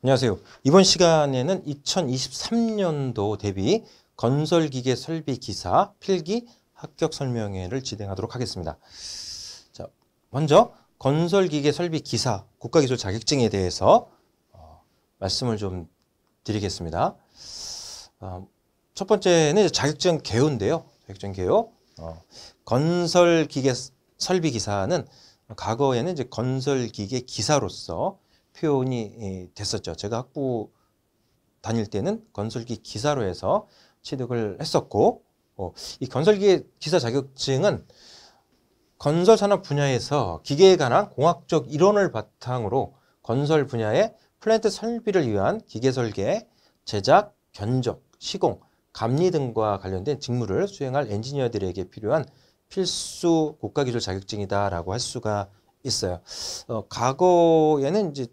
안녕하세요. 이번 시간에는 2023년도 대비 건설기계 설비 기사 필기 합격 설명회를 진행하도록 하겠습니다. 자, 먼저 건설기계 설비 기사 국가기술 자격증에 대해서 어, 말씀을 좀 드리겠습니다. 어, 첫 번째는 자격증 개요인데요. 자격증 개요. 어, 건설기계 설비 기사는 과거에는 이제 건설기계 기사로서 표현이 예, 됐었죠. 제가 학부 다닐 때는 건설기 기사로 해서 취득을 했었고 어, 이 건설기 기사 자격증은 건설 산업 분야에서 기계에 관한 공학적 이론을 바탕으로 건설 분야의 플랜트 설비를 위한 기계 설계, 제작, 견적, 시공, 감리 등과 관련된 직무를 수행할 엔지니어들에게 필요한 필수 국가기술 자격증이다라고 할 수가 있어요. 어, 과거에는 이제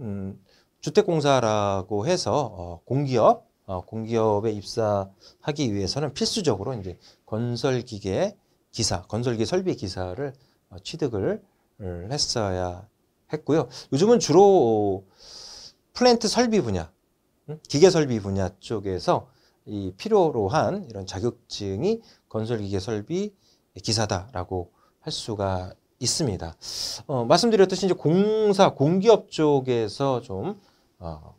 음, 주택공사라고 해서 어, 공기업 어, 공기업에 입사하기 위해서는 필수적으로 이제 건설기계 기사, 건설기 설비 기사를 어, 취득을 했어야 했고요. 요즘은 주로 플랜트 설비 분야, 음, 기계 설비 분야 쪽에서 이 필요로 한 이런 자격증이 건설기계 설비 기사다라고 할 수가 있습니다. 어, 말씀드렸듯이 이제 공사, 공기업 쪽에서 좀 어,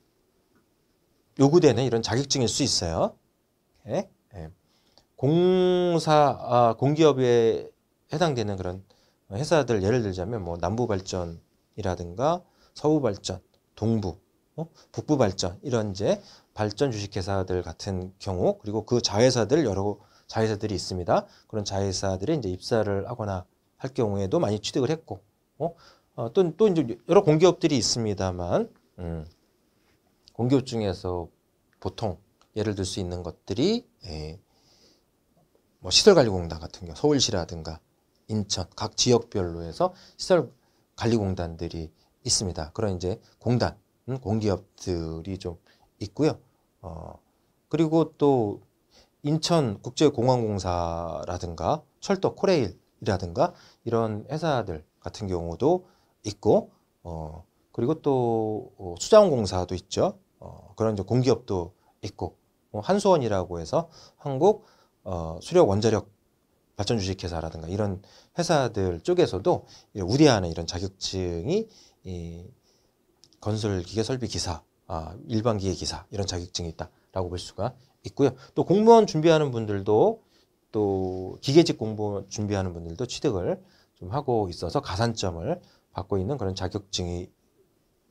요구되는 이런 자격증일 수 있어요. 예? 예. 공사, 아, 공기업에 해당되는 그런 회사들 예를 들자면 뭐 남부발전이라든가 서부발전, 동부, 어? 북부발전 이런 이제 발전 주식회사들 같은 경우 그리고 그 자회사들 여러 자회사들이 있습니다. 그런 자회사들이 이제 입사를 하거나 할 경우에도 많이 취득을 했고 어? 어, 또, 또 이제 여러 공기업들이 있습니다만 음, 공기업 중에서 보통 예를 들 수 있는 것들이 예, 뭐 시설관리공단 같은 경우 서울시라든가 인천 각 지역별로 해서 시설관리공단들이 있습니다. 그런 이제 공단, 음, 공기업들이 좀 있고요. 어, 그리고 또 인천 국제공항공사라든가 철도 코레일 이라든가 이런 회사들 같은 경우도 있고 어 그리고 또 어, 수자원공사도 있죠. 어, 그런 이제 공기업도 있고 어, 한수원이라고 해서 한국 어, 수력 원자력 발전 주식회사라든가 이런 회사들 쪽에서도 우대하는 이런 자격증이 이 건설 기계 설비 기사, 아, 일반 기계 기사 이런 자격증이 있다라고 볼 수가 있고요. 또 공무원 준비하는 분들도 또 기계직 공부 준비하는 분들도 취득을 좀 하고 있어서 가산점을 받고 있는 그런 자격증이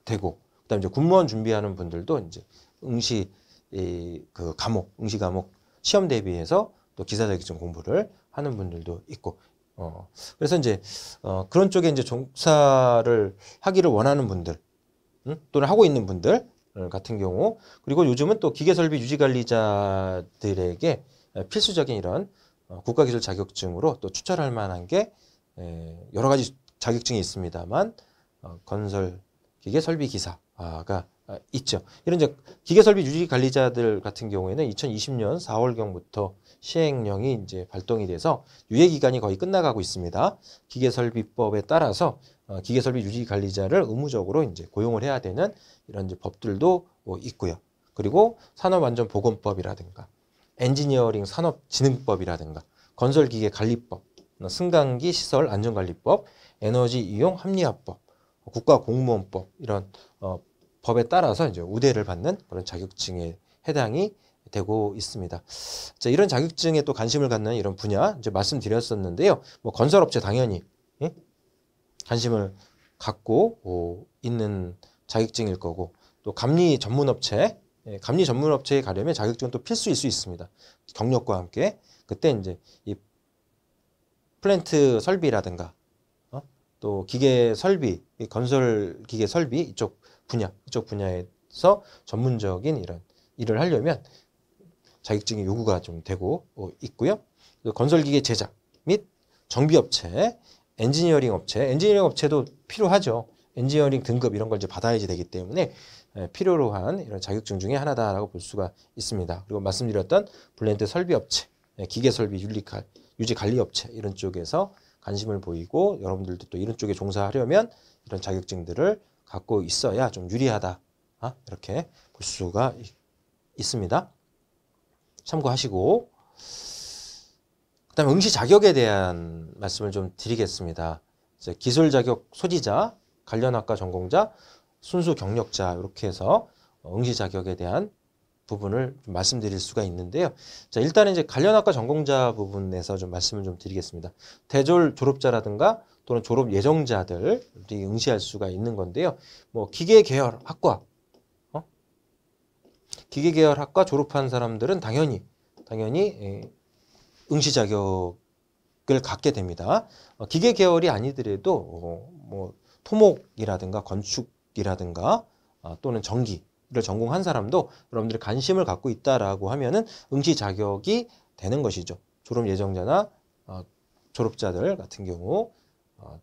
되고 그다음에 이제 군무원 준비하는 분들도 이제 응시 이그 과목 응시 과목 시험 대비해서 또 기사 자격증 공부를 하는 분들도 있고 어 그래서 이제 어 그런 쪽에 이제 종사를 하기를 원하는 분들 응? 또는 하고 있는 분들 같은 경우 그리고 요즘은 또 기계설비 유지관리자들에게 필수적인 이런 어, 국가기술 자격증으로 또 추천할 만한 게 여러 가지 자격증이 있습니다만 어, 건설 기계 설비 기사가 아, 있죠. 이런 이제 기계 설비 유지 관리자들 같은 경우에는 2020년 4월경부터 시행령이 이제 발동이 돼서 유예 기간이 거의 끝나가고 있습니다. 기계 설비법에 따라서 어, 기계 설비 유지 관리자를 의무적으로 이제 고용을 해야 되는 이런 이제 법들도 뭐 있고요. 그리고 산업안전보건법이라든가 엔지니어링 산업진흥법이라든가 건설기계 관리법, 뭐 승강기 시설 안전관리법, 에너지 이용 합리화법, 국가공무원법 이런 어, 법에 따라서 이제 우대를 받는 그런 자격증에 해당이 되고 있습니다. 자, 이런 자격증에 또 관심을 갖는 이런 분야 이제 말씀드렸었는데요. 뭐 건설업체 당연히 예? 관심을 갖고 오, 어, 있는 자격증일 거고 또 감리 전문업체 예, 감리 전문 업체에 가려면 자격증은 또 필수일 수 있습니다. 경력과 함께 그때 이제 이 플랜트 설비라든가 어? 또 기계 설비, 이 건설 기계 설비 이쪽 분야 이쪽 분야에서 전문적인 이런 일을 하려면 자격증이 요구가 좀 되고 어, 있고요. 그 건설기계 제작 및 정비업체, 엔지니어링 업체, 엔지니어링 업체도 필요하죠. 엔지니어링 등급 이런 걸 이제 받아야지 되기 때문에 예, 필요로 한 이런 자격증 중에 하나다라고 볼 수가 있습니다. 그리고 말씀드렸던 블렌드 설비 업체, 예, 기계 설비 윤리칼, 유지 관리 업체 이런 쪽에서 관심을 보이고 여러분들도 또 이런 쪽에 종사하려면 이런 자격증들을 갖고 있어야 좀 유리하다 아, 이렇게 볼 수가 있습니다. 참고하시고 그다음 에 응시 자격에 대한 말씀을 좀 드리겠습니다. 기술 자격 소지자, 관련 학과 전공자, 순수 경력자 이렇게 해서 어, 응시 자격에 대한 부분을 말씀드릴 수가 있는데요. 자, 일단은 이제 관련학과 전공자 부분에서 좀 말씀을 좀 드리겠습니다. 대졸 졸업자라든가 또는 졸업 예정자들이 응시할 수가 있는 건데요. 뭐 기계 계열 학과 어? 기계 계열 학과 졸업한 사람들은 당연히 당연히 예, 응시 자격을 갖게 됩니다. 어, 기계 계열이 아니더라도 어, 뭐 토목이라든가 건축 기라든가 어, 또는 전기를 전공한 사람도 여러분들이 관심을 갖고 있다라고 하면은 응시 자격이 되는 것이죠. 졸업 예정자나 어, 졸업자들 같은 경우 어,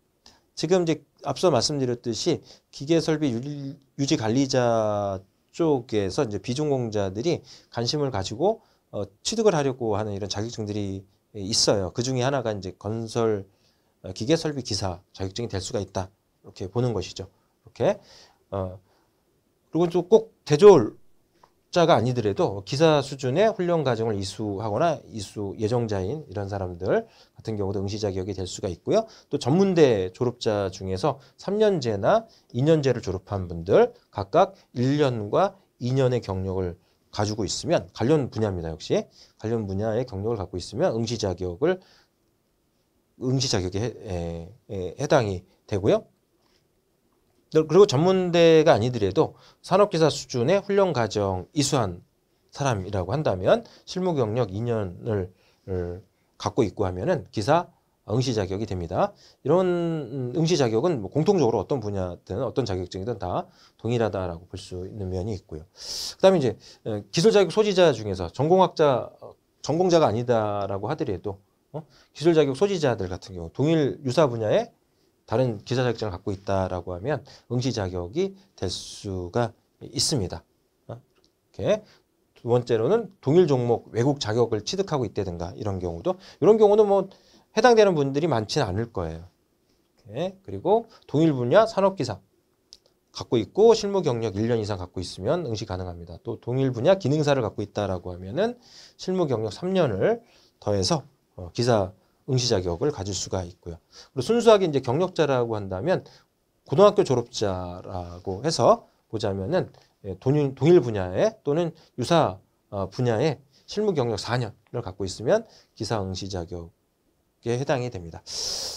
지금 이제 앞서 말씀드렸듯이 기계설비 유지 관리자 쪽에서 이제 비준공자들이 관심을 가지고 취득을 하려고 하는 이런 자격증들이 있어요. 그 중에 하나가 이제 건설 기계설비 기사 자격증이 될 수가 있다 이렇게 보는 것이죠. 이렇게 어 그리고 또 꼭 대졸자가 아니더라도 기사 수준의 훈련 과정을 이수하거나 이수 예정자인 이런 사람들 같은 경우도 응시자 격이될 수가 있고요. 또 전문대 졸업자 중에서 3년제나 2년제를 졸업한 분들 각각 1년과 2년의 경력을 가지고 있으면 관련 분야입니다. 역시 관련 분야의 경력을 갖고 있으면 응시 자격을 응시 자격 에, 해당이 되고요. 그리고 전문대가 아니더라도 산업기사 수준의 훈련 과정 이수한 사람이라고 한다면 실무 경력 2년을 갖고 있고 하면은 기사 응시 자격이 됩니다. 이런 응시 자격은 뭐 공통적으로 어떤 분야든 어떤 자격증이든 다 동일하다라고 볼 수 있는 면이 있고요. 그다음에 이제 어, 기술 자격 소지자 중에서 전공학자 전공자가 아니다라고 하더라도 어, 기술 자격 소지자들 같은 경우 동일 유사 분야의 다른 기사 자격증을 갖고 있다라고 하면 응시 자격이 될 수가 있습니다. 어? 이렇게 두 번째로는 동일 종목 외국 자격을 취득하고 있다든가 이런 경우도 이런 경우는 뭐 해당되는 분들이 많지는 않을 거예요. 이렇게. 그리고 동일 분야 산업기사 갖고 있고 실무 경력 1년 이상 갖고 있으면 응시 가능합니다. 또 동일 분야 기능사를 갖고 있다라고 하면은 실무 경력 3년을 더해서 어, 기사 응시 자격을 가질 수가 있고요. 그리고 순수하게 이제 경력자라고 한다면 고등학교 졸업자라고 해서 보자면은 예, 동일, 동일 분야에 또는 유사 어, 분야에 실무 경력 4년을 갖고 있으면 기사 응시 자격에 해당이 됩니다.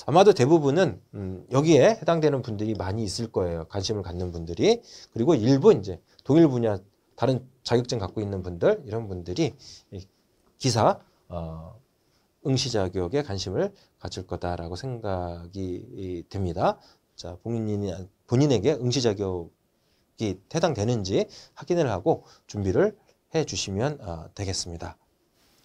아마도 대부분은 음, 여기에 해당되는 분들이 많이 있을 거예요. 관심을 갖는 분들이 그리고 일부 이제 동일 분야 다른 자격증 갖고 있는 분들 이런 분들이 기사 어, 응시자격에 관심을 갖출 거다라고 생각이 됩니다. 자, 본인이, 본인에게 응시자격이 해당되는지 확인을 하고 준비를 해 주시면 어, 아, 되겠습니다.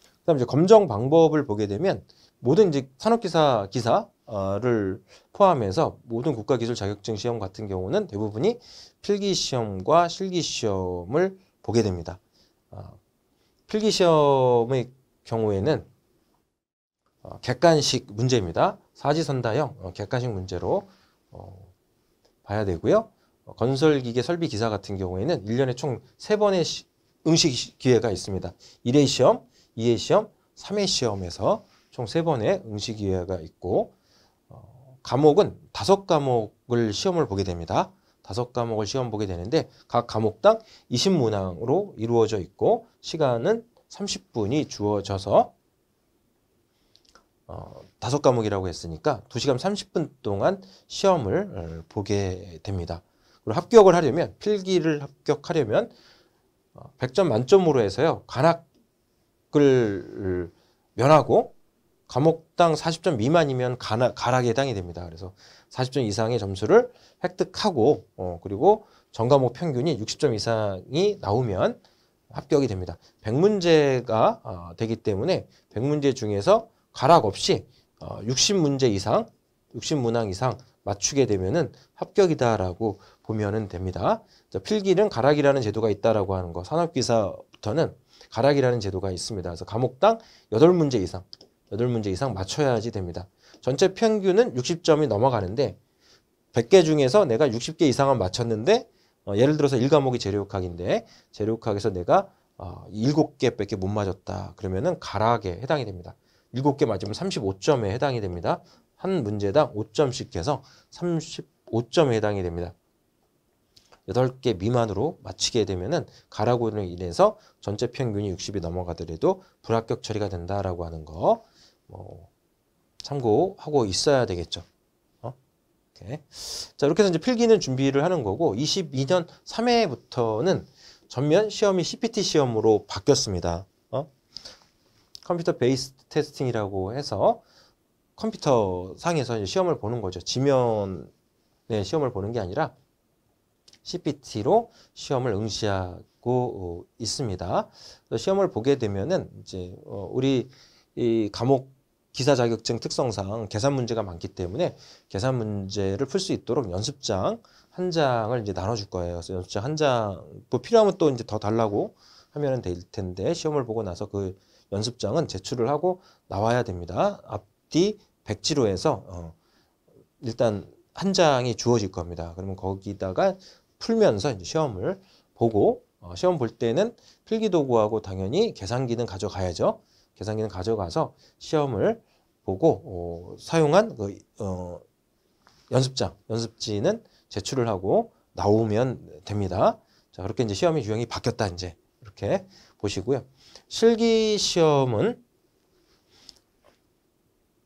그 다음 이제 검정 방법을 보게 되면 모든 이제 산업기사 기사를 포함해서 모든 국가기술 자격증 시험 같은 경우는 대부분이 필기시험과 실기시험을 보게 됩니다. 아, 필기시험의 경우에는 어, 객관식 문제입니다. 사지선다형 어, 객관식 문제로 어, 봐야 되고요. 건설기계 설비 기사 같은 경우에는 1년에 총 3번의 응시 기회가 있습니다. 1회 시험, 2회 시험, 3회 시험에서 총 3번의 응시 기회가 있고 과목은 5과목을 시험을 보게 됩니다. 5과목을 시험 보게 되는데 각 과목당 20문항으로 이루어져 있고 시간은 30분이 주어져서 어, 다섯 과목이라고 했으니까 두시간 삼십 분 동안 시험을 어, 보게 됩니다. 그리고 합격을 하려면 필기를 합격하려면 어, 백점 만점으로 해서요. 관학을 면하고 과목당 사십 점 미만이면 가락에 해당이 됩니다. 그래서 사십 점 이상의 점수를 획득하고 어, 그리고 전과목 평균이 육십 점 이상이 나오면 합격이 됩니다. 백문제가 어, 되기 때문에 백문제 중에서 가락 없이 어, 60문제 이상, 60문항 이상 맞추게 되면은 합격이다라고 보면은 됩니다. 필기는 가락이라는 제도가 있다라고 하는 거. 산업기사부터는 가락이라는 제도가 있습니다. 그래서 감옥당 8문제 이상, 8문제 이상 맞춰야지 됩니다. 전체 평균은 60점이 넘어가는데 100개 중에서 내가 60개 이상은 맞췄는데 어, 예를 들어서 1과목이 재료학인데 재료학에서 내가 어, 7개, 1 0못 맞았다. 그러면은 가락에 해당이 됩니다. 7개 맞으면 35점에 해당이 됩니다. 한 문제당 5점씩 해서 35점에 해당이 됩니다. 8개 미만으로 마치게 되면 가라고로 인해서 전체 평균이 60이 넘어가더라도 불합격 처리가 된다라고 하는 거뭐 참고하고 있어야 되겠죠. 어? 자, 이렇게 해서 이제 필기는 준비를 하는 거고 22년 3회부터는 전면 시험이 CPT 시험으로 바뀌었습니다. 컴퓨터 베이스 테스팅이라고 해서 컴퓨터 상에서 시험을 보는 거죠. 지면에 시험을 보는 게 아니라 CPT로 시험을 응시하고 어, 있습니다. 시험을 보게 되면은 이제 어, 우리 이 감옥 기사 자격증 특성상 계산 문제가 많기 때문에 계산 문제를 풀 수 있도록 연습장 한 장을 이제 나눠줄 거예요. 그래서 연습장 한 장, 뭐 필요하면 또 이제 더 달라고 하면 될 텐데 시험을 보고 나서 그 연습장은 제출을 하고 나와야 됩니다. 앞뒤 백지로 해서 어, 일단 한 장이 주어질 겁니다. 그러면 거기다가 풀면서 이제 시험을 보고 어, 시험 볼 때는 필기 도구하고 당연히 계산기는 가져가야죠. 계산기는 가져가서 시험을 보고 어, 사용한 그, 어, 연습장, 연습지는 제출을 하고 나오면 됩니다. 자, 그렇게 이제 시험의 유형이 바뀌었다 이제 이렇게 보시고요. 실기 시험은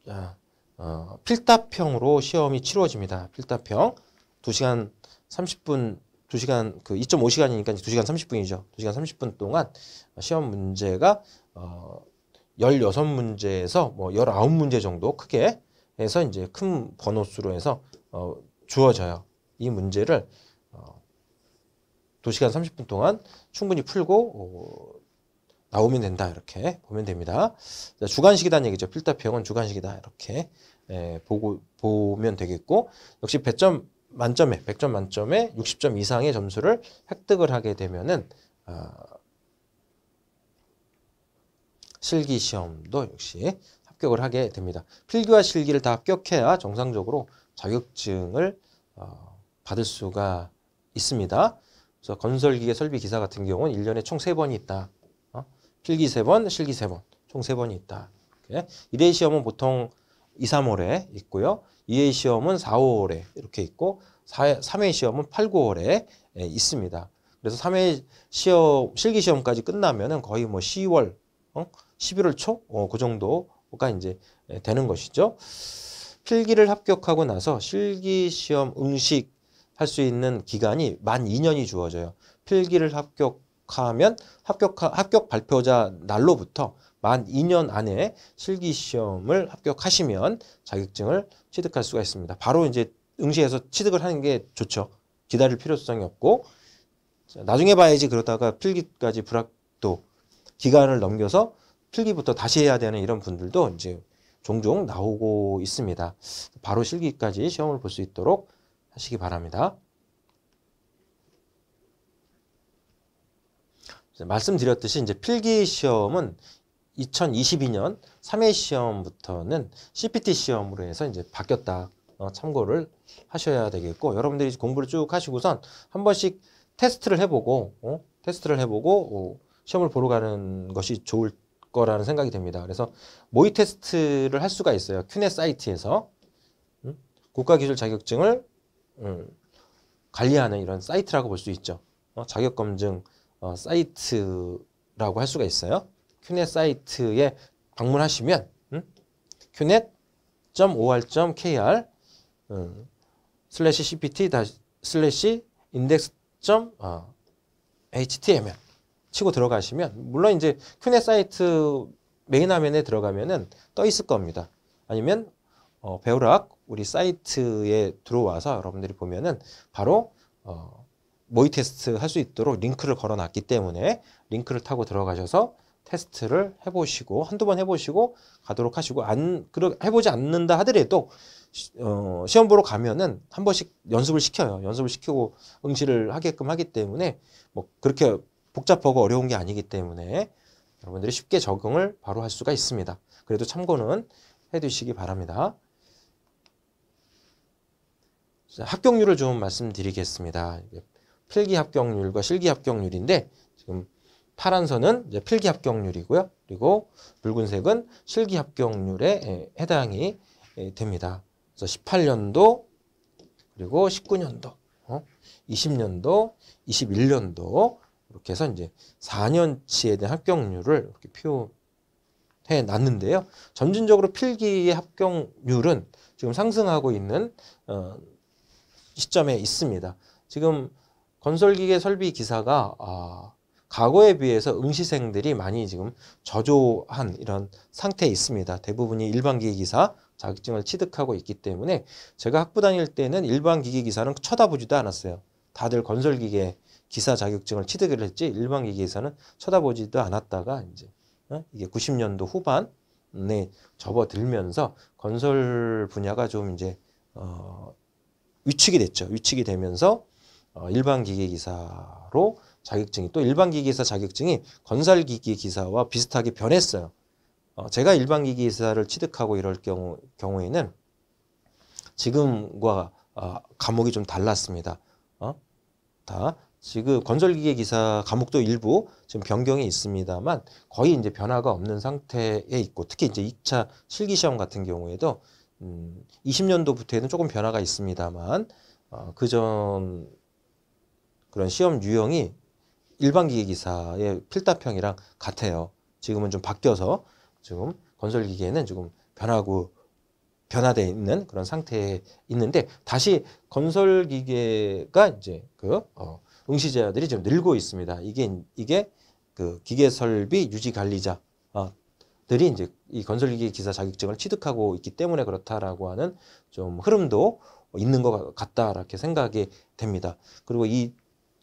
자, 어, 필답형으로 시험이 치루어집니다. 필답형 2시간 30분 2시간 그 2.5시간이니까 2시간 30분이죠. 2시간 30분 동안 시험 문제가 어 16문제에서 뭐 19문제 정도 크게 해서 이제 큰 번호수로 해서 어 주어져요. 이 문제를 어 2시간 30분 동안 충분히 풀고 어 나오면 된다 이렇게 보면 됩니다. 자, 주관식이다는 얘기죠. 필터평은 주관식이다 이렇게 예, 보고 보면 되겠고 역시 100점 만점에 100점 만점에 60점 이상의 점수를 획득을 하게 되면은 어, 실기 시험도 역시 합격을 하게 됩니다. 필기와 실기를 다 합격해야 정상적으로 자격증을 어, 받을 수가 있습니다. 그래서 건설기계 설비 기사 같은 경우는 일년에 총 세번이 있다. 필기 세번 실기 세번총 세번이 있다. 이래 시험은 보통 2, 3월에 있고요. 2회 시험은 4, 5월에 이렇게 있고 4, 3회 시험은 8, 9월에 예, 있습니다. 그래서 3회 시험 실기 시험까지 끝나면은 거의 뭐 10월, 어? 11월 초, 어, 그 정도가 이제 예, 되는 것이죠. 필기를 합격하고 나서 실기 시험 응식 할수 있는 기간이 만 2년이 주어져요. 필기를 합격 합격하면 합격 합격 발표자 날로부터 만 2년 안에 실기 시험을 합격하시면 자격증을 취득할 수가 있습니다. 바로 이제 응시해서 취득을 하는 게 좋죠. 기다릴 필요성이 없고 나중에 봐야지 그러다가 필기까지 불합도 기간을 넘겨서 필기부터 다시 해야 되는 이런 분들도 이제 종종 나오고 있습니다. 바로 실기까지 시험을 볼 수 있도록 하시기 바랍니다. 말씀드렸듯이 이제 필기 시험은 2022년 3회 시험부터는 CPT 시험으로 해서 이제 바뀌었다. 어, 참고를 하셔야 되겠고 여러분들이 공부를 쭉 하시고선 한 번씩 테스트를 해보고 어? 테스트를 해보고 어, 시험을 보러 가는 것이 좋을 거라는 생각이 됩니다. 그래서 모의 테스트를 할 수가 있어요. 큐넷 사이트에서 음? 국가기술 자격증을 음, 관리하는 이런 사이트라고 볼 수 있죠. 어? 자격검증 어, 사이트라고 할 수가 있어요. 큐넷 사이트에 방문하시면 음? 큐넷.or.kr 음, 슬래시 cpt 다시 슬래시 index.html 아, 치고 들어가시면 물론 이제 큐넷 사이트 메인 화면에 들어가면은 떠 있을 겁니다. 아니면 어, 배우락 우리 사이트에 들어와서 여러분들이 보면은 바로 어, 모의 테스트 할 수 있도록 링크를 걸어놨기 때문에 링크를 타고 들어가셔서 테스트를 해보시고 한두 번 해보시고 가도록 하시고 안 그러 해보지 않는다 하더라도 시, 어, 시험 보러 가면은 한 번씩 연습을 시켜요. 연습을 시키고 응시를 하게끔 하기 때문에 뭐 그렇게 복잡하고 어려운 게 아니기 때문에 여러분들이 쉽게 적응을 바로 할 수가 있습니다. 그래도 참고는 해두시기 바랍니다. 합격률을 좀 말씀드리겠습니다. 필기 합격률과 실기 합격률인데 지금 파란 선은 이제 필기 합격률이고요. 그리고 붉은색은 실기 합격률에 예, 해당이 예, 됩니다. 그래서 18년도 그리고 19년도, 어? 20년도, 21년도 이렇게 해서 이제 4년치에 대한 합격률을 이렇게 표해 놨는데요. 점진적으로 필기의 합격률은 지금 상승하고 있는 어, 시점에 있습니다. 지금 건설기계 설비 기사가 어, 과거에 비해서 응시생들이 많이 지금 저조한 이런 상태에 있습니다. 대부분이 일반 기계 기사 자격증을 취득하고 있기 때문에 제가 학부 다닐 때는 일반 기계 기사는 쳐다보지도 않았어요. 다들 건설 기계 기사 자격증을 취득을 했지 일반 기계 기사는 쳐다보지도 않았다가 이제 어? 이게 90년도 후반에 접어들면서 건설 분야가 좀 이제 어, 위축이 됐죠. 위축이 되면서 어, 일반 기계 기사로 자격증이 또 일반 기계 기사 자격증이 건설 기계 기사와 비슷하게 변했어요. 어, 제가 일반 기계 기사를 취득하고 이럴 경우 경우에는 지금과 과목이 어, 좀 달랐습니다. 다 지금 건설기계 기사 과목도 일부 지금 변경이 있습니다만 거의 이제 변화가 없는 상태에 있고 특히 이제 2차 실기 시험 같은 경우에도 음 20년도부터는 조금 변화가 있습니다만 어, 그전 그런 시험 유형이 일반 기계기사의 필답형이랑 같아요. 지금은 좀 바뀌어서 지금 건설기계는 지금 변하고 변화돼 있는 그런 상태에 있는데 다시 건설기계가 이제 그 어, 응시자들이 좀 늘고 있습니다. 이게 이게 그 기계 설비 유지 관리자 들이 이제 이 건설기계 기사 자격증을 취득하고 있기 때문에 그렇다라고 하는 좀 흐름도 있는 것 같다 이렇게 생각이 됩니다. 그리고 이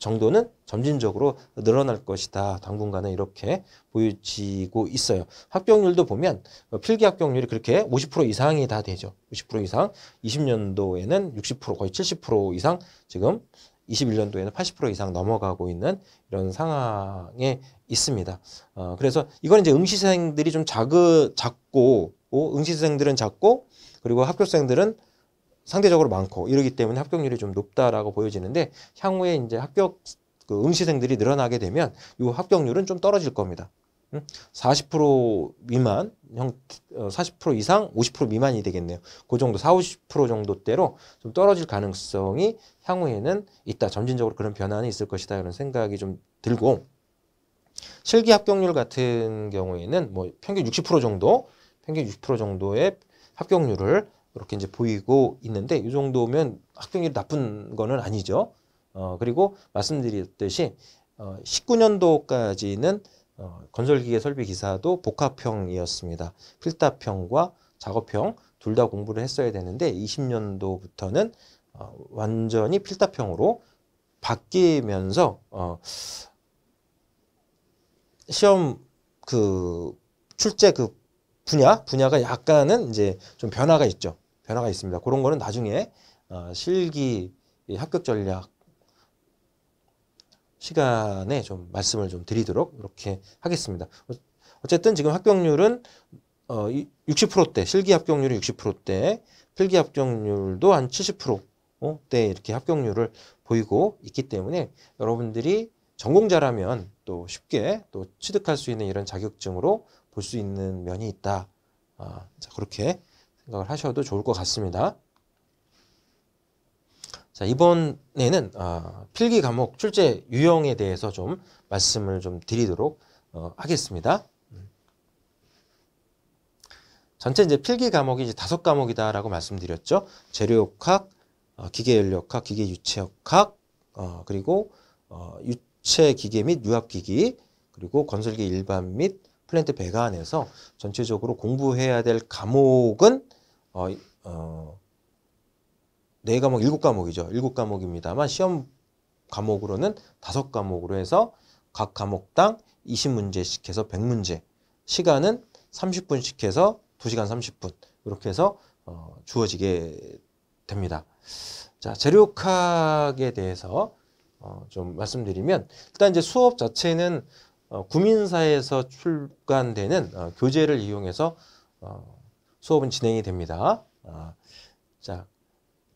정도는 점진적으로 늘어날 것이다. 당분간은 이렇게 보여지고 있어요. 합격률도 보면 필기 합격률이 그렇게 50% 이상이 다 되죠. 50% 이상, 20년도에는 60% 거의 70% 이상 지금 21년도에는 80% 이상 넘어가고 있는 이런 상황에 있습니다. 어, 그래서 이건 이제 응시생들이 좀작 작고, 어, 응시생들은 작고, 그리고 합격생들은 상대적으로 많고 이러기 때문에 합격률이 좀 높다라고 보여지는데 향후에 이제 합격 그 응시생들이 늘어나게 되면 이 합격률은 좀 떨어질 겁니다. 40% 음? 미만, 40% 어, 이상, 50% 미만이 되겠네요. 그 정도, 40, 50% 정도대로 좀 떨어질 가능성이 향후에는 있다. 점진적으로 그런 변화는 있을 것이다. 이런 생각이 좀 들고, 실기 합격률 같은 경우에는 뭐 평균 60% 정도, 평균 60% 정도의 합격률을 이렇게 이제 보이고 있는데 이 정도면 학격률이 나쁜 거는 아니죠. 어, 그리고 말씀드렸듯이 어, 19년도까지는 어, 건설기계 설비 기사도 복합형이었습니다. 필답형과 작업형 둘 다 공부를 했어야 되는데 20년도부터는 어, 완전히 필답형으로 바뀌면서 어, 시험 그 출제 그 분야 분야가 약간은 이제 좀 변화가 있죠. 변화가 있습니다. 그런 거는 나중에 어, 실기 합격 전략 시간에 좀 말씀을 좀 드리도록 이렇게 하겠습니다. 어쨌든 지금 합격률은 60%대, 어, 실기 합격률이 60%대, 필기 합격률도 한 70%대 이렇게 합격률을 보이고 있기 때문에 여러분들이 전공자라면 또 쉽게 또 취득할 수 있는 이런 자격증으로 볼 수 있는 면이 있다. 아, 자, 그렇게 생각을 하셔도 좋을 것 같습니다. 자, 이번에는 어, 필기 과목 출제 유형에 대해서 좀 말씀을 좀 드리도록 어, 하겠습니다. 전체 이제 필기 과목이 이제 다섯 과목이다라고 말씀드렸죠. 재료역학, 어, 기계연료학 기계유체역학, 어, 그리고 어, 유체기계 및 유압기기, 그리고 건설기 일반 및 플랜트 배관에서 전체적으로 공부해야 될 과목은 어, 어, 네 과목, 일곱 과목이죠. 일곱 과목입니다만 시험 과목으로는 다섯 과목으로 해서 각 과목당 20문제씩 해서 100문제. 시간은 30분씩 해서 2시간 30분. 이렇게 해서 어, 주어지게 됩니다. 자, 재료학에 대해서 어, 좀 말씀드리면 일단 이제 수업 자체는 어, 구민사에서 출간되는 어, 교재를 이용해서 어, 수업은 진행이 됩니다. 아, 자,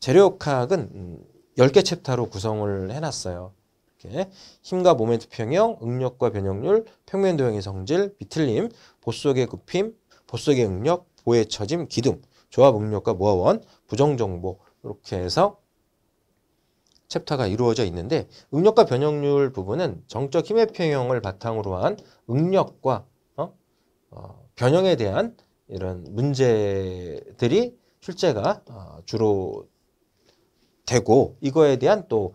재료역학은 10개 음, 챕터로 구성을 해놨어요. 이렇게 힘과 모멘트 평형, 응력과 변형률, 평면 도형의 성질, 비틀림, 보속의 급힘, 보속의 응력, 보의 처짐, 기둥, 조합 응력과 모아원, 부정 정보 이렇게 해서 챕터가 이루어져 있는데 응력과 변형률 부분은 정적 힘의 평형을 바탕으로 한 응력과 어? 어, 변형에 대한 이런 문제들이 출제가 어, 주로 되고 이거에 대한 또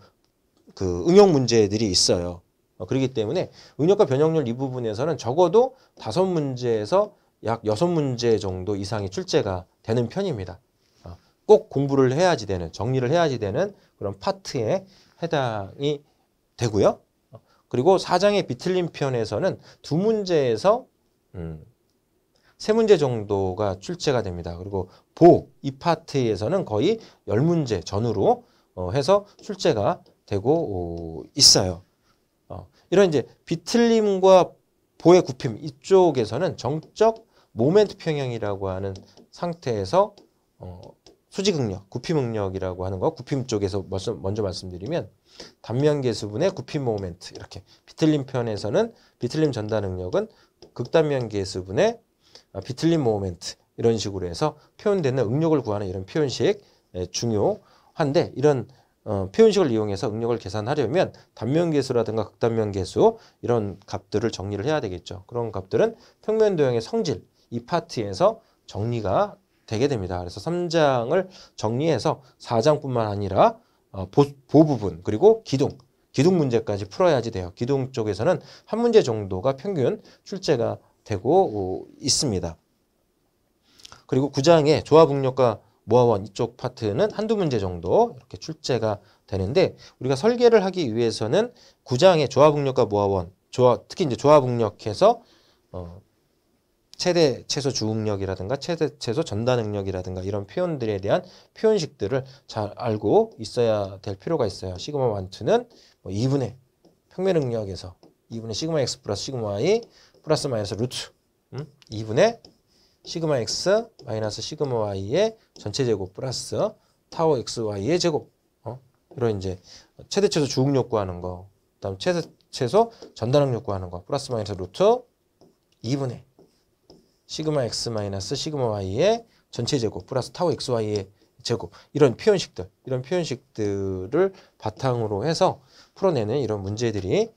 그 응용 문제들이 있어요. 어, 그렇기 때문에 응용과 변형률 이 부분에서는 적어도 다섯 문제에서 약 여섯 문제 정도 이상이 출제가 되는 편입니다. 어, 꼭 공부를 해야지 되는 정리를 해야지 되는 그런 파트에 해당이 되고요. 그리고 사장의 비틀림 편에서는 두 문제에서 음, 세 문제 정도가 출제가 됩니다. 그리고 보 이 파트에서는 거의 열 문제 전후로 어, 해서 출제가 되고 오, 있어요. 어, 이런 이제 비틀림과 보의 굽힘 이쪽에서는 정적 모멘트 평형이라고 하는 상태에서 어, 수직 응력, 굽힘 응력이라고 하는 거 굽힘 쪽에서 먼저, 먼저 말씀드리면 단면 계수분의 굽힘 모멘트 이렇게 비틀림 편에서는 비틀림 전단 응력은 극단면 계수분의 아, 비틀린 모멘트 이런 식으로 해서 표현되는 응력을 구하는 이런 표현식 예, 중요한데 이런 어, 표현식을 이용해서 응력을 계산하려면 단면계수라든가 극단면계수 이런 값들을 정리를 해야 되겠죠. 그런 값들은 평면도형의 성질 이 파트에서 정리가 되게 됩니다. 그래서 3장을 정리해서 4장뿐만 아니라 어, 보, 보 부분 그리고 기둥 기둥 문제까지 풀어야지 돼요. 기둥 쪽에서는 한 문제 정도가 평균 출제가 되고 어, 있습니다. 그리고 9장에 조합응력과 모아원 이쪽 파트는 한두 문제 정도 이렇게 출제가 되는데 우리가 설계를 하기 위해서는 9장의 조합응력과 모아원 조화, 특히 이제 조합응력해서 어, 최대 최소 주응력이라든가 최대 최소 전단응력이라든가 이런 표현들에 대한 표현식들을 잘 알고 있어야 될 필요가 있어요. 시그마 완투는 뭐 2분의 평면응력에서 2분의 시그마 x 플러스 시그마 y 플러스 마이너스 루트 음? 2분의 시그마 x 마이너스 시그마 y의 전체 제곱 플러스 타워 xy의 제곱 어? 이런 이제 최대최소 주응력 구하는 거 그다음 최대최소 전달응력 구하는 거 플러스 마이너스 루트 2분의 시그마 x 마이너스 시그마 y의 전체 제곱 플러스 타워 xy의 제곱 이런 표현식들 이런 표현식들을 바탕으로 해서 풀어내는 이런 문제들이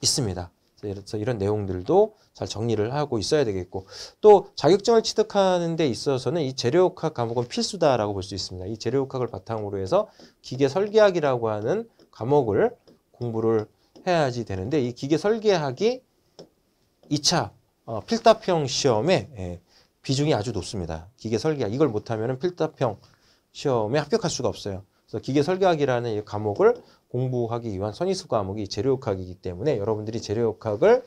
있습니다. 그래서 이런 내용들도 잘 정리를 하고 있어야 되겠고 또 자격증을 취득하는 데 있어서는 이 재료역학 과목은 필수다라고 볼 수 있습니다. 이 재료역학을 바탕으로 해서 기계 설계학이라고 하는 과목을 공부를 해야지 되는데 이 기계 설계학이 2차 어, 필답형 시험에 예, 비중이 아주 높습니다. 기계 설계학 이걸 못하면 필답형 시험에 합격할 수가 없어요. 그래서 기계 설계학이라는 이 과목을 공부하기 위한 선이수 과목이 재료역학이기 때문에 여러분들이 재료역학을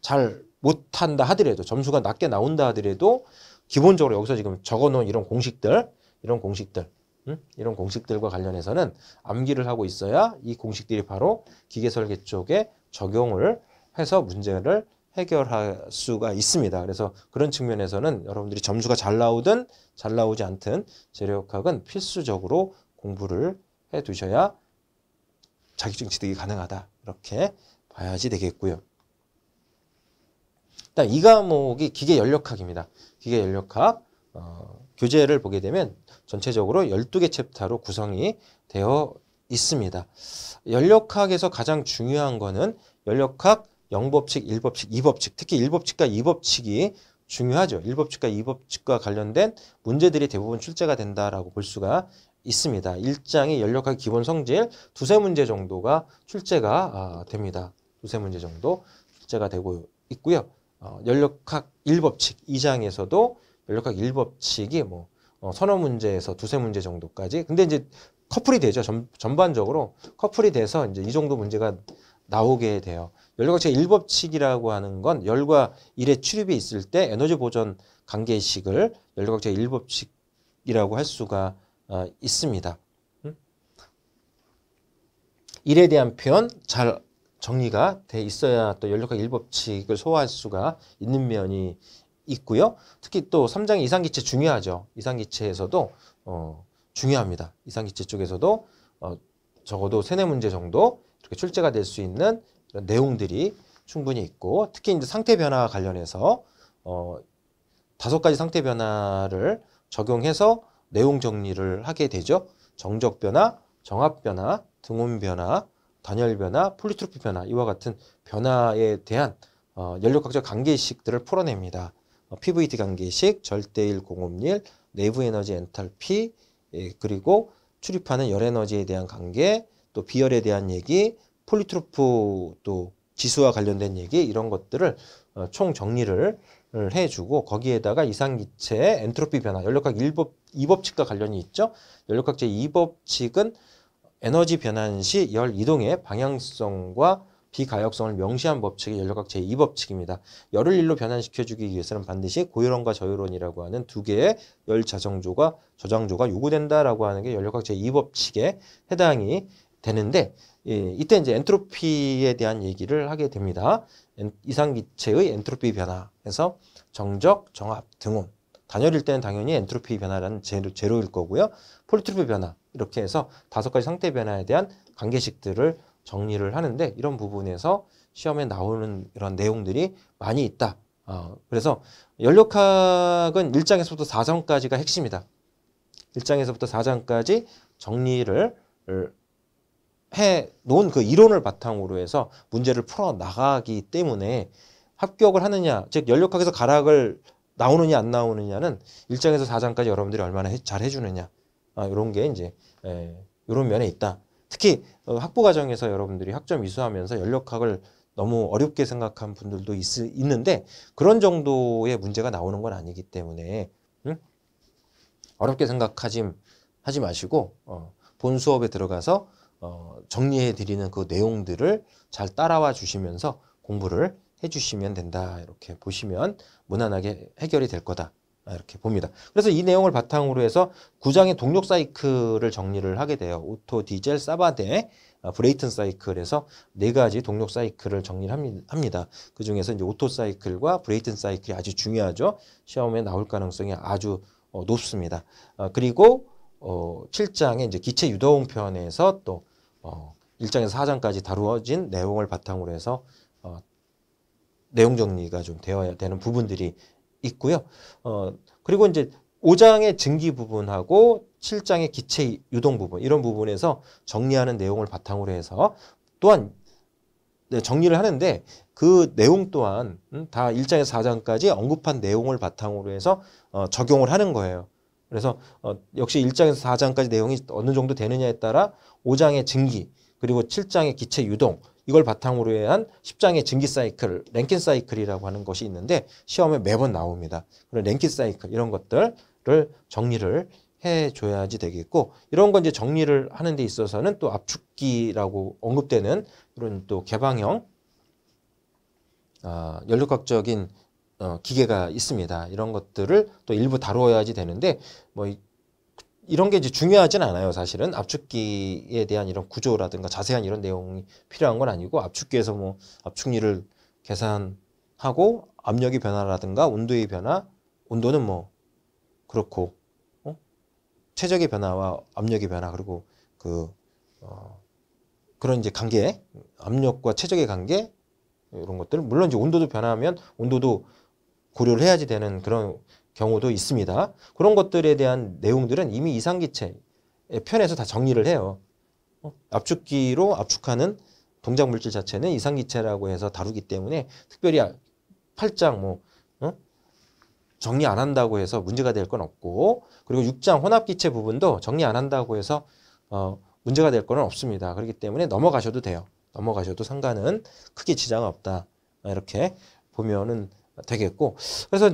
잘 못한다 하더라도 점수가 낮게 나온다 하더라도 기본적으로 여기서 지금 적어놓은 이런 공식들 이런 공식들 음? 이런 공식들과 관련해서는 암기를 하고 있어야 이 공식들이 바로 기계설계 쪽에 적용을 해서 문제를 해결할 수가 있습니다. 그래서 그런 측면에서는 여러분들이 점수가 잘 나오든 잘 나오지 않든 재료역학은 필수적으로 공부를 해 두셔야 자격증 취득이 가능하다. 이렇게 봐야지 되겠고요. 이 과목이 기계 연력학입니다. 기계 연력학 어, 교재를 보게 되면 전체적으로 12개 챕터로 구성이 되어 있습니다. 연력학에서 가장 중요한 거는 연력학 0법칙, 1법칙, 2법칙, 특히 1법칙과 2법칙이 중요하죠. 1법칙과 2법칙과 관련된 문제들이 대부분 출제가 된다라볼 수가 있습니다. 1장이 연력학 기본 성질 두세 문제 정도가 출제가 아, 됩니다. 두세 문제 정도 출제가 되고 있고요. 어, 연력학 1법칙 2장에서도 연력학 1법칙이 뭐 어, 서너 문제에서 두세 문제 정도까지 근데 이제 커플이 되죠. 전, 반적으로 커플이 돼서 이제 이 정도 문제가 나오게 돼요. 연력학 제 1법칙이라고 하는 건 열과 일의 출입이 있을 때 에너지 보존 관계식을 연력학 제 1법칙이라고 할 수가 어, 있습니다. 일에 대한 표현 잘 정리가 돼 있어야 또 연력학 1법칙을 소화할 수가 있는 면이 있고요. 특히 또3장 이상기체 중요하죠. 이상기체에서도 어, 중요합니다. 이상기체 쪽에서도 어, 적어도 세네 문제 정도 이렇게 출제가 될 수 있는 내용들이 충분히 있고 특히 이제 상태 변화 관련해서 어, 다섯 가지 상태 변화를 적용해서 내용 정리를 하게 되죠. 정적 변화, 정합 변화, 등온 변화, 단열 변화, 폴리트로피 변화 이와 같은 변화에 대한 어, 연료각적 관계식들을 풀어냅니다. 어, PVT 관계식, 절대일 공업률, 내부 에너지 엔탈피, 예, 그리고 출입하는 열 에너지에 대한 관계, 또 비열에 대한 얘기, 폴리트로프 또 지수와 관련된 얘기 이런 것들을 어, 총 정리를 설명을 해주고 거기에다가 이상기체의 엔트로피 변화, 연력학 1법, 2법칙과 관련이 있죠. 연력학 제2법칙은 에너지 변환 시 열 이동의 방향성과 비가역성을 명시한 법칙이 연력학 제2법칙입니다. 열을 일로 변환시켜주기 위해서는 반드시 고열원과 저열원이라고 하는 두 개의 열 자정조가 저장조가 요구된다라고 하는 게 연력학 제2법칙에 해당이 되는데 예, 이때 이제 엔트로피에 대한 얘기를 하게 됩니다. 이상기체의 엔트로피 변화 에서 정적, 정압, 등온 단열일 때는 당연히 엔트로피 변화라는 제로, 제로일 거고요. 폴리트로피 변화 이렇게 해서 다섯 가지 상태 변화에 대한 관계식들을 정리를 하는데 이런 부분에서 시험에 나오는 이런 내용들이 많이 있다. 어, 그래서 연료학은 일장에서부터사장까지가 핵심이다. 일장에서부터사장까지 정리를 해 놓은 그 이론을 바탕으로 해서 문제를 풀어 나가기 때문에 합격을 하느냐 즉 연력학에서 가락을 나오느냐 안 나오느냐는 일장에서사장까지 여러분들이 얼마나 잘 해주느냐 아, 이런 게 이제 에, 예, 이런 면에 있다. 특히 어, 학부 과정에서 여러분들이 학점 이수하면서 연력학을 너무 어렵게 생각한 분들도 있, 있는데 그런 정도의 문제가 나오는 건 아니기 때문에 응? 어렵게 생각하지 하지 마시고 어, 본 수업에 들어가서 어, 정리해 드리는 그 내용들을 잘 따라와 주시면서 공부를 해 주시면 된다. 이렇게 보시면 무난하게 해결이 될 거다. 이렇게 봅니다. 그래서 이 내용을 바탕으로 해서 구장의 동력 사이클을 정리를 하게 돼요. 오토, 디젤, 사바데, 어, 브레이튼 사이클에서 네 가지 동력 사이클을 정리를 합니다. 그 중에서 이제 오토 사이클과 브레이튼 사이클이 아주 중요하죠. 시험에 나올 가능성이 아주 어, 높습니다. 어, 그리고 7장의 이제 기체 유도음 편에서 또 어, 1장에서 4장까지 다루어진 내용을 바탕으로 해서 어, 내용 정리가 좀 되어야 되는 부분들이 있고요. 어, 그리고 이제 5장의 증기 부분하고 7장의 기체 유동 부분 이런 부분에서 정리하는 내용을 바탕으로 해서 또한 네, 정리를 하는데 그 내용 또한 음, 다 1장에서 4장까지 언급한 내용을 바탕으로 해서 어, 적용을 하는 거예요. 그래서 어, 역시 1장에서 4장까지 내용이 어느 정도 되느냐에 따라 5장의 증기 그리고 7장의 기체 유동 이걸 바탕으로 한 10장의 증기 사이클, 랭킨 사이클이라고 하는 것이 있는데 시험에 매번 나옵니다. 그런 랭킨 사이클 이런 것들을 정리를 해줘야지 되겠고 이런 건 이제 정리를 하는 데 있어서는 또 압축기라고 언급되는 이런 또 개방형 아, 연력학적인 어, 기계가 있습니다. 이런 것들을 또 일부 다루어야지 되는데 뭐 이, 이런 게 이제 중요하진 않아요. 사실은 압축기에 대한 이런 구조라든가 자세한 이런 내용이 필요한 건 아니고 압축기에서 뭐 압축률을 계산하고 압력의 변화라든가 온도의 변화, 온도는 뭐 그렇고 어? 최적의 변화와 압력의 변화 그리고 그 어, 그런 이제 관계, 압력과 최적의 관계 이런 것들 물론 이제 온도도 변하면 화 온도도 고려를 해야지 되는 그런 경우도 있습니다. 그런 것들에 대한 내용들은 이미 이상기체 편에서 다 정리를 해요. 어? 압축기로 압축하는 동작 물질 자체는 이상기체라고 해서 다루기 때문에 특별히 8장뭐 아, 어? 정리 안 한다고 해서 문제가 될 건 없고 그리고 6장 혼합기체 부분도 정리 안 한다고 해서 어, 문제가 될 건 없습니다. 그렇기 때문에 넘어가셔도 돼요. 넘어가셔도 상관은 크게 지장 없다. 이렇게 보면은 되겠고 그래서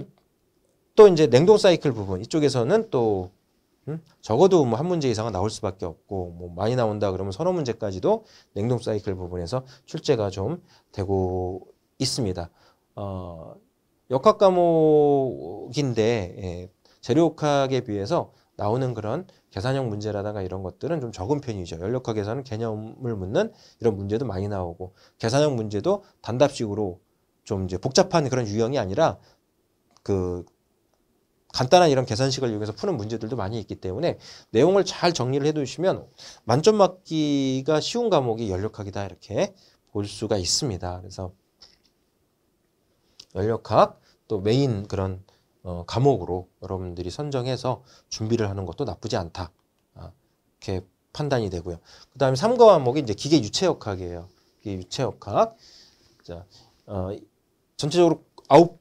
또 이제 냉동 사이클 부분 이쪽에서는 또 음? 적어도 뭐 한 문제 이상은 나올 수밖에 없고 뭐 많이 나온다 그러면 서너 문제까지도 냉동 사이클 부분에서 출제가 좀 되고 있습니다. 어, 역학 과목인데 예, 재료역학에 비해서 나오는 그런 계산형 문제라든가 이런 것들은 좀 적은 편이죠. 연력학에서는 개념을 묻는 이런 문제도 많이 나오고 계산형 문제도 단답식으로 좀 이제 복잡한 그런 유형이 아니라 그 간단한 이런 계산식을 이용해서 푸는 문제들도 많이 있기 때문에 내용을 잘 정리를 해두시면 만점 맞기가 쉬운 과목이 연력학이다 이렇게 볼 수가 있습니다. 그래서 연력학 또 메인 그런 어, 과목으로 여러분들이 선정해서 준비를 하는 것도 나쁘지 않다. 아, 이렇게 판단이 되고요. 그 다음에 3과목이 이제 기계 유체역학이에요. 기계 유체역학. 자, 어, 전체적으로 아홉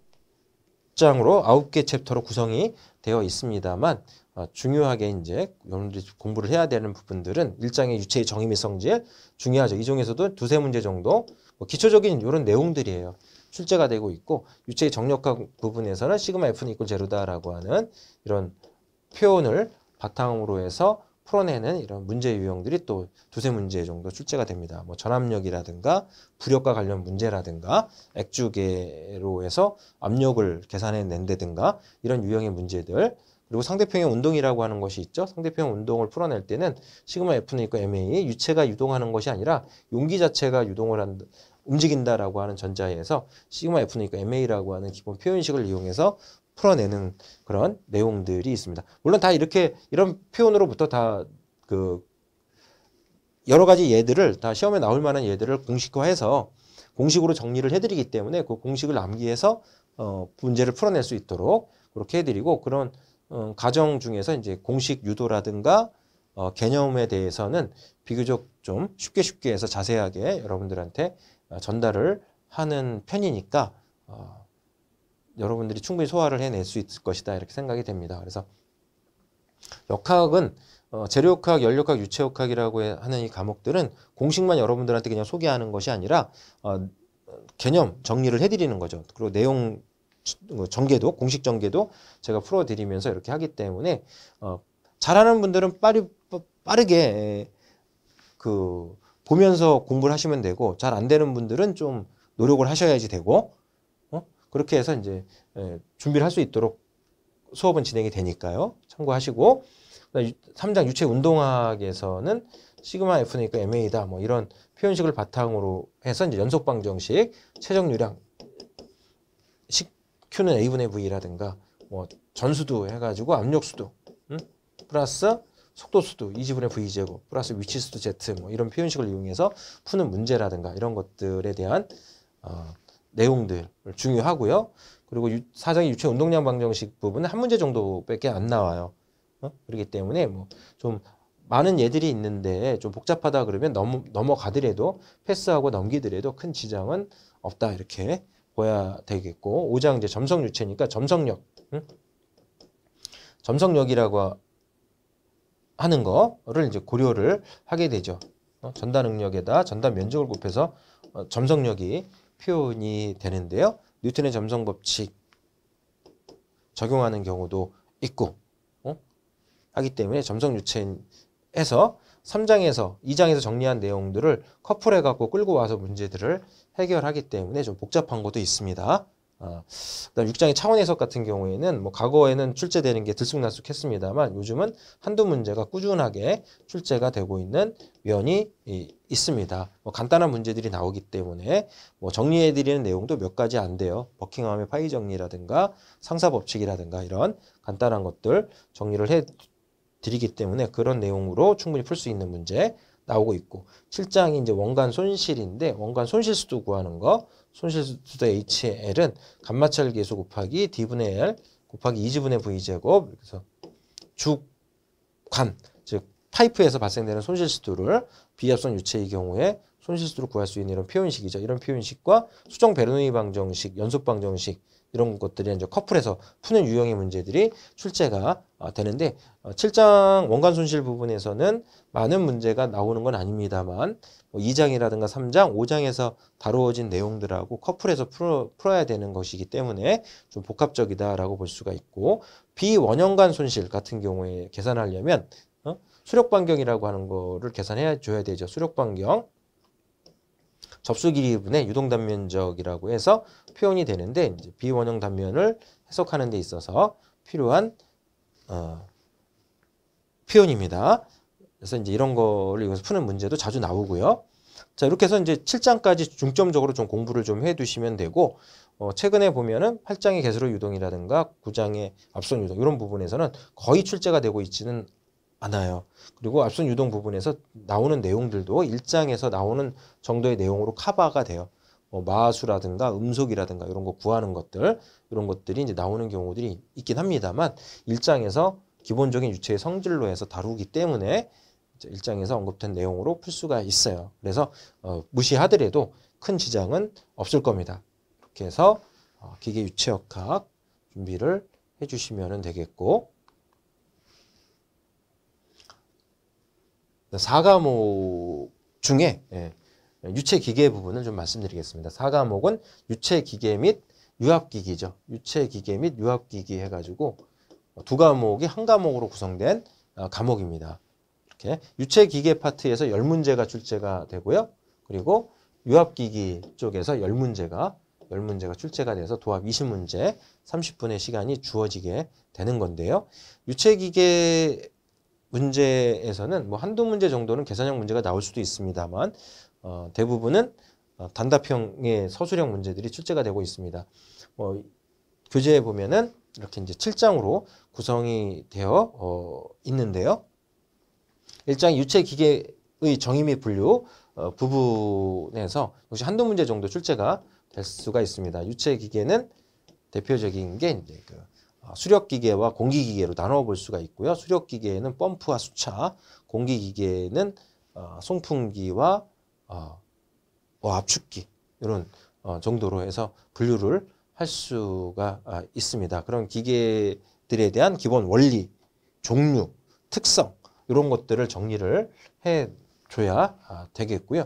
장으로 아홉 개 챕터로 구성이 되어 있습니다만 어, 중요하게 이제 여러분들이 공부를 해야 되는 부분들은 일장의 유체의 정의 및 성질 중요하죠. 이 중에서도 두세 문제 정도 뭐 기초적인 이런 내용들이에요. 출제가 되고 있고 유체의 정력화 부분에서는 시그마 F는 이꼴 제로다라고 하는 이런 표현을 바탕으로 해서 풀어내는 이런 문제 유형들이 또 두세 문제 정도 출제가 됩니다. 뭐 전압력이라든가 부력과 관련 문제라든가 액주계로 해서 압력을 계산해 낸다든가 이런 유형의 문제들 그리고 상대평형 운동이라고 하는 것이 있죠. 상대평형 운동을 풀어낼 때는 시그마 F는 있고 MA 유체가 유동하는 것이 아니라 용기 자체가 유동을 한 움직인다라고 하는 전자에서 시그마 F는 있고 MA라고 하는 기본 표현식을 이용해서 풀어내는 그런 내용들이 있습니다. 물론 다 이렇게 이런 표현으로부터 다 그 여러 가지 예들을 다 시험에 나올 만한 예들을 공식화해서 공식으로 정리를 해드리기 때문에 그 공식을 암기해서 어, 문제를 풀어낼 수 있도록 그렇게 해드리고 그런 어, 과정 중에서 이제 공식 유도라든가 어, 개념에 대해서는 비교적 좀 쉽게 쉽게 해서 자세하게 여러분들한테 어, 전달을 하는 편이니까 어, 여러분들이 충분히 소화를 해낼 수 있을 것이다 이렇게 생각이 됩니다. 그래서 역학은 어, 재료역학, 연료학, 유체역학이라고 하는 이 과목들은 공식만 여러분들한테 그냥 소개하는 것이 아니라 어, 개념 정리를 해드리는 거죠. 그리고 내용 전개도 뭐 공식 전개도 제가 풀어드리면서 이렇게 하기 때문에 어, 잘하는 분들은 빠르, 빠르게 그 보면서 공부를 하시면 되고 잘 안 되는 분들은 좀 노력을 하셔야지 되고 그렇게 해서 이제 예, 준비를 할 수 있도록 수업은 진행이 되니까요. 참고하시고 3장 유체 운동학에서는 시그마 F니까 MA다 뭐 이런 표현식을 바탕으로 해서 이제 연속 방정식, 최적 유량 식 Q는 A분의 V라든가 뭐 전수도 해가지고 압력수도 음? 플러스 속도수도 이지분의 V제곱 플러스 위치수도 Z 뭐 이런 표현식을 이용해서 푸는 문제라든가 이런 것들에 대한 어, 내용들 중요하고요. 그리고 유, 사장이 유체 운동량 방정식 부분은 한 문제 정도밖에 안 나와요. 어? 그렇기 때문에 뭐좀 많은 예들이 있는데 좀 복잡하다 그러면 넘, 넘어가더라도 패스하고 넘기더라도 큰 지장은 없다 이렇게 봐야 되겠고 5장 이제 점성 유체니까 점성력 응? 점성력이라고 하는 거를 이제 고려를 하게 되죠. 어? 전단 능력에다 전단 면적을 곱해서 어, 점성력이 표현이 되는데요. 뉴턴의 점성 법칙 적용하는 경우도 있고 어? 하기 때문에 점성 유체에서 3장에서 2장에서 정리한 내용들을 커플해 갖고 끌고 와서 문제들을 해결하기 때문에 좀 복잡한 것도 있습니다. 아, 그다음 육장의 차원 해석 같은 경우에는 뭐 과거에는 출제되는 게 들쑥날쑥했습니다만 요즘은 한두 문제가 꾸준하게 출제가 되고 있는 면이 있습니다. 뭐 간단한 문제들이 나오기 때문에 뭐 정리해드리는 내용도 몇 가지 안 돼요. 버킹 h a 의 파이 정리라든가 상사 법칙이라든가 이런 간단한 것들 정리를 해 드리기 때문에 그런 내용으로 충분히 풀 수 있는 문제 나오고 있고 7장이 이제 원간 손실인데 원간 손실수도 구하는 거 손실수도 HL은 감마찰 계수 곱하기 D분의 L 곱하기 2지분의 V제곱 그래서 주관 즉 파이프에서 발생되는 손실수도를 비합성 유체의 경우에 손실수를 도 구할 수 있는 이런 표현식이죠. 이런 표현식과 수정 베르누이 방정식, 연속 방정식 이런 것들이 이제 커플에서 푸는 유형의 문제들이 출제가 아, 되는데 7장 어, 원간 손실 부분에서는 많은 문제가 나오는 건 아닙니다만 2장이라든가 뭐 3장, 5장에서 다루어진 내용들하고 커플에서 풀어, 풀어야 되는 것이기 때문에 좀 복합적이다라고 볼 수가 있고 비원형간 손실 같은 경우에 계산하려면 어? 수력 반경이라고 하는 거를 계산해 줘야 되죠. 수력 반경 접수 길이분의 유동 단면적이라고 해서 표현이 되는데 이제 비원형 단면을 해석하는 데 있어서 필요한 어, 표현입니다. 그래서 이제 이런 거를 이용해서 푸는 문제도 자주 나오고요. 자, 이렇게 해서 이제 7장까지 중점적으로 좀 공부를 좀 해 두시면 되고, 어, 최근에 보면은 8장의 개수로 유동이라든가 9장의 압선 유동, 이런 부분에서는 거의 출제가 되고 있지는 않아요. 그리고 압선 유동 부분에서 나오는 내용들도 1장에서 나오는 정도의 내용으로 커버가 돼요. 뭐 마수라든가 음속이라든가 이런 거 구하는 것들, 이런 것들이 이제 나오는 경우들이 있긴 합니다만, 1장에서 기본적인 유체의 성질로 해서 다루기 때문에 일장에서 언급된 내용으로 풀 수가 있어요. 그래서 어, 무시하더라도 큰 지장은 없을 겁니다. 이렇게 해서 어, 기계 유체역학 준비를 해주시면 되겠고 4과목 중에 예, 유체기계 부분을 좀 말씀드리겠습니다. 4과목은 유체기계 및 유압기기죠. 유체기계 및 유압기기 해가지고 어, 두 과목이 한 과목으로 구성된 어, 과목입니다. 이렇게 유체 기계 파트에서 열 문제가 출제가 되고요. 그리고 유압 기기 쪽에서 열 문제가 열 문제가 출제가 돼서 도합 20문제 30분의 시간이 주어지게 되는 건데요. 유체 기계 문제에서는 뭐 한두 문제 정도는 계산형 문제가 나올 수도 있습니다만 어, 대부분은 어, 단답형의 서술형 문제들이 출제가 되고 있습니다. 뭐, 교재에 보면은 이렇게 이제 7장으로 구성이 되어 어, 있는데요. 일장 유체 기계의 정의 및 분류 어, 부분에서 역시 한두 문제 정도 출제가 될 수가 있습니다. 유체 기계는 대표적인 게 이제 그 어, 수력 기계와 공기 기계로 나눠 볼 수가 있고요. 수력 기계는 펌프와 수차, 공기 기계는 어, 송풍기와 어, 어, 압축기 이런 어, 정도로 해서 분류를 할 수가 아, 있습니다. 그런 기계들에 대한 기본 원리, 종류, 특성 이런 것들을 정리를 해 줘야 아, 되겠고요.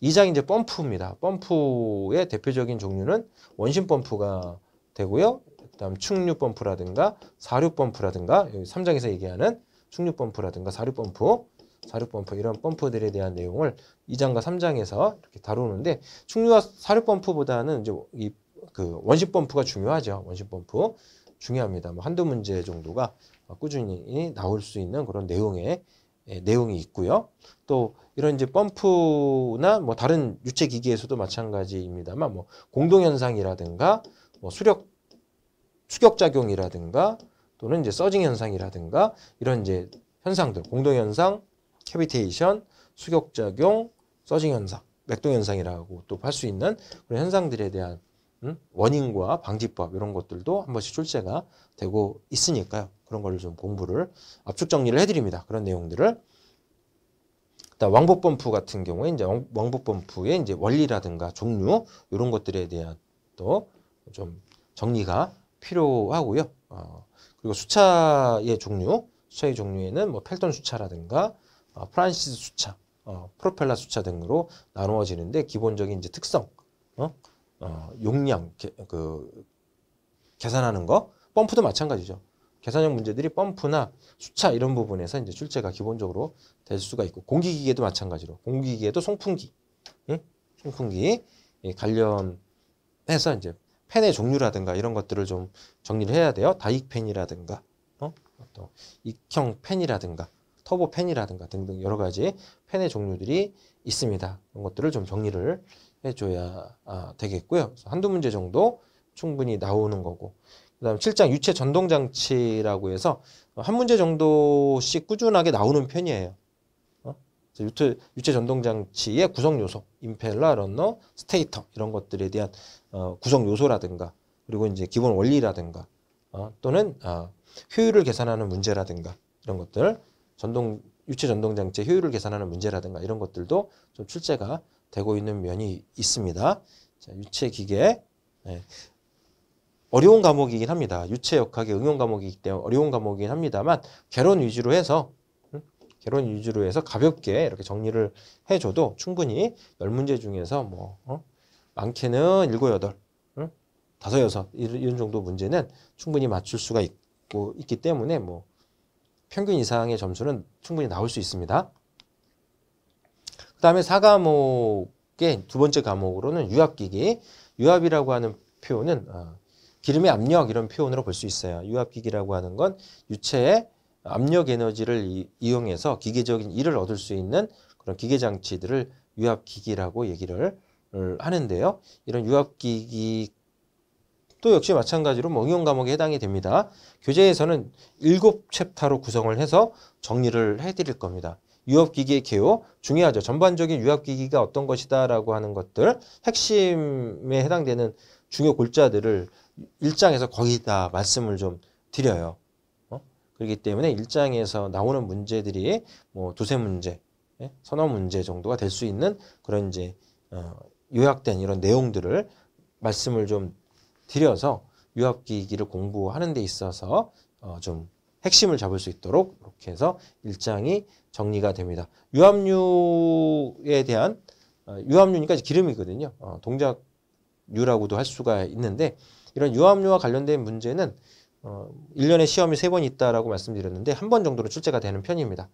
이장 이제 펌프입니다. 펌프의 대표적인 종류는 원심 펌프가 되고요. 그다음 충류 펌프라든가 사류 펌프라든가 여기 3장에서 얘기하는 충류 펌프라든가 사류 펌프, 사류 펌프 이런 펌프들에 대한 내용을 2장과3장에서 이렇게 다루는데 충류와 사류 펌프보다는 이제 이 그 원심 펌프가 중요하죠. 원심 펌프 중요합니다. 뭐 한두 문제 정도가 어, 꾸준히 나올 수 있는 그런 내용의 예, 내용이 있고요. 또 이런 이제 펌프나 뭐 다른 유체 기기에서도 마찬가지입니다만 뭐 공동 현상이라든가 뭐 수력 수격 작용이라든가 또는 이제 서징 현상이라든가 이런 이제 현상들 공동 현상, 캐비테이션, 수격 작용, 서징 현상, 맥동 현상이라고 또 할 수 있는 그런 현상들에 대한 음, 원인과 방지법 이런 것들도 한 번씩 출제가 되고 있으니까요. 그런 걸 좀 공부를 압축 정리를 해드립니다. 그런 내용들을 왕복 범프 같은 경우에 이제 왕복 범프의 이제 원리라든가 종류 이런 것들에 대한 또 좀 정리가 필요하고요. 어, 그리고 수차의 종류, 수차의 종류에는 뭐 펠턴 수차라든가 어, 프란시스 수차, 어, 프로펠라 수차 등으로 나누어지는데 기본적인 이제 특성, 어, 어 용량 게, 그 계산하는 거, 펌프도 마찬가지죠. 계산형 문제들이 펌프나 수차 이런 부분에서 이제 출제가 기본적으로 될 수가 있고 공기기계도 마찬가지로 공기기계도 송풍기, 응? 송풍기 예, 관련해서 이제 펜의 종류라든가 이런 것들을 좀 정리를 해야 돼요. 다익 펜이라든가 어? 또 익형 팬이라든가 터보 팬이라든가 등등 여러 가지 팬의 종류들이 있습니다. 이런 것들을 좀 정리를 해줘야 아, 되겠고요. 한두 문제 정도 충분히 나오는 거고 그다음 7장 유체 전동 장치라고 해서 한 문제 정도씩 꾸준하게 나오는 편이에요. 어? 유체, 유체 전동 장치의 구성 요소, 임펠러, 런너, 스테이터 이런 것들에 대한 어, 구성 요소라든가 그리고 이제 기본 원리라든가 어, 또는 어, 효율을 계산하는 문제라든가 이런 것들 전동 유체 전동 장치 효율을 계산하는 문제라든가 이런 것들도 좀 출제가 되고 있는 면이 있습니다. 자, 유체 기계 네. 어려운 과목이긴 합니다. 유체 역학의 응용 과목이기 때문에 어려운 과목이긴 합니다만 개론 위주로 해서 개론 위주로 해서 가볍게 이렇게 정리를 해줘도 충분히 열문제 중에서 뭐 어? 많게는 일곱 여덟, 다섯 여섯 이런 정도 문제는 충분히 맞출 수가 있고 있기 때문에 뭐 평균 이상의 점수는 충분히 나올 수 있습니다. 그 다음에 사과목의 두 번째 과목으로는 유압기기, 유압이라고 하는 표현은 어, 기름의 압력 이런 표현으로 볼 수 있어요. 유압기기라고 하는 건 유체의 압력 에너지를 이, 이용해서 기계적인 일을 얻을 수 있는 그런 기계 장치들을 유압기기라고 얘기를 하는데요. 이런 유압기기 또 역시 마찬가지로 뭐 응용 과목에 해당이 됩니다. 교재에서는 일곱 챕터로 구성을 해서 정리를 해드릴 겁니다. 유압기기의 개요, 중요하죠. 전반적인 유압기기가 어떤 것이다라고 하는 것들, 핵심에 해당되는 중요 골자들을 1장에서 거기다 말씀을 좀 드려요. 어? 그렇기 때문에 1장에서 나오는 문제들이 뭐 두세 문제, 예? 서너 문제 정도가 될 수 있는 그런 이제 어, 요약된 이런 내용들을 말씀을 좀 드려서 유압기기를 공부하는 데 있어서 어, 좀 핵심을 잡을 수 있도록 이렇게 해서 1장이 정리가 됩니다. 유압류에 대한 어, 유압류니까 기름이거든요. 어, 동작유라고도 할 수가 있는데 이런 유압류와 관련된 문제는 어, 1년에 시험이 세 번 있다라고 말씀드렸는데 한 번정도로 출제가 되는 편입니다.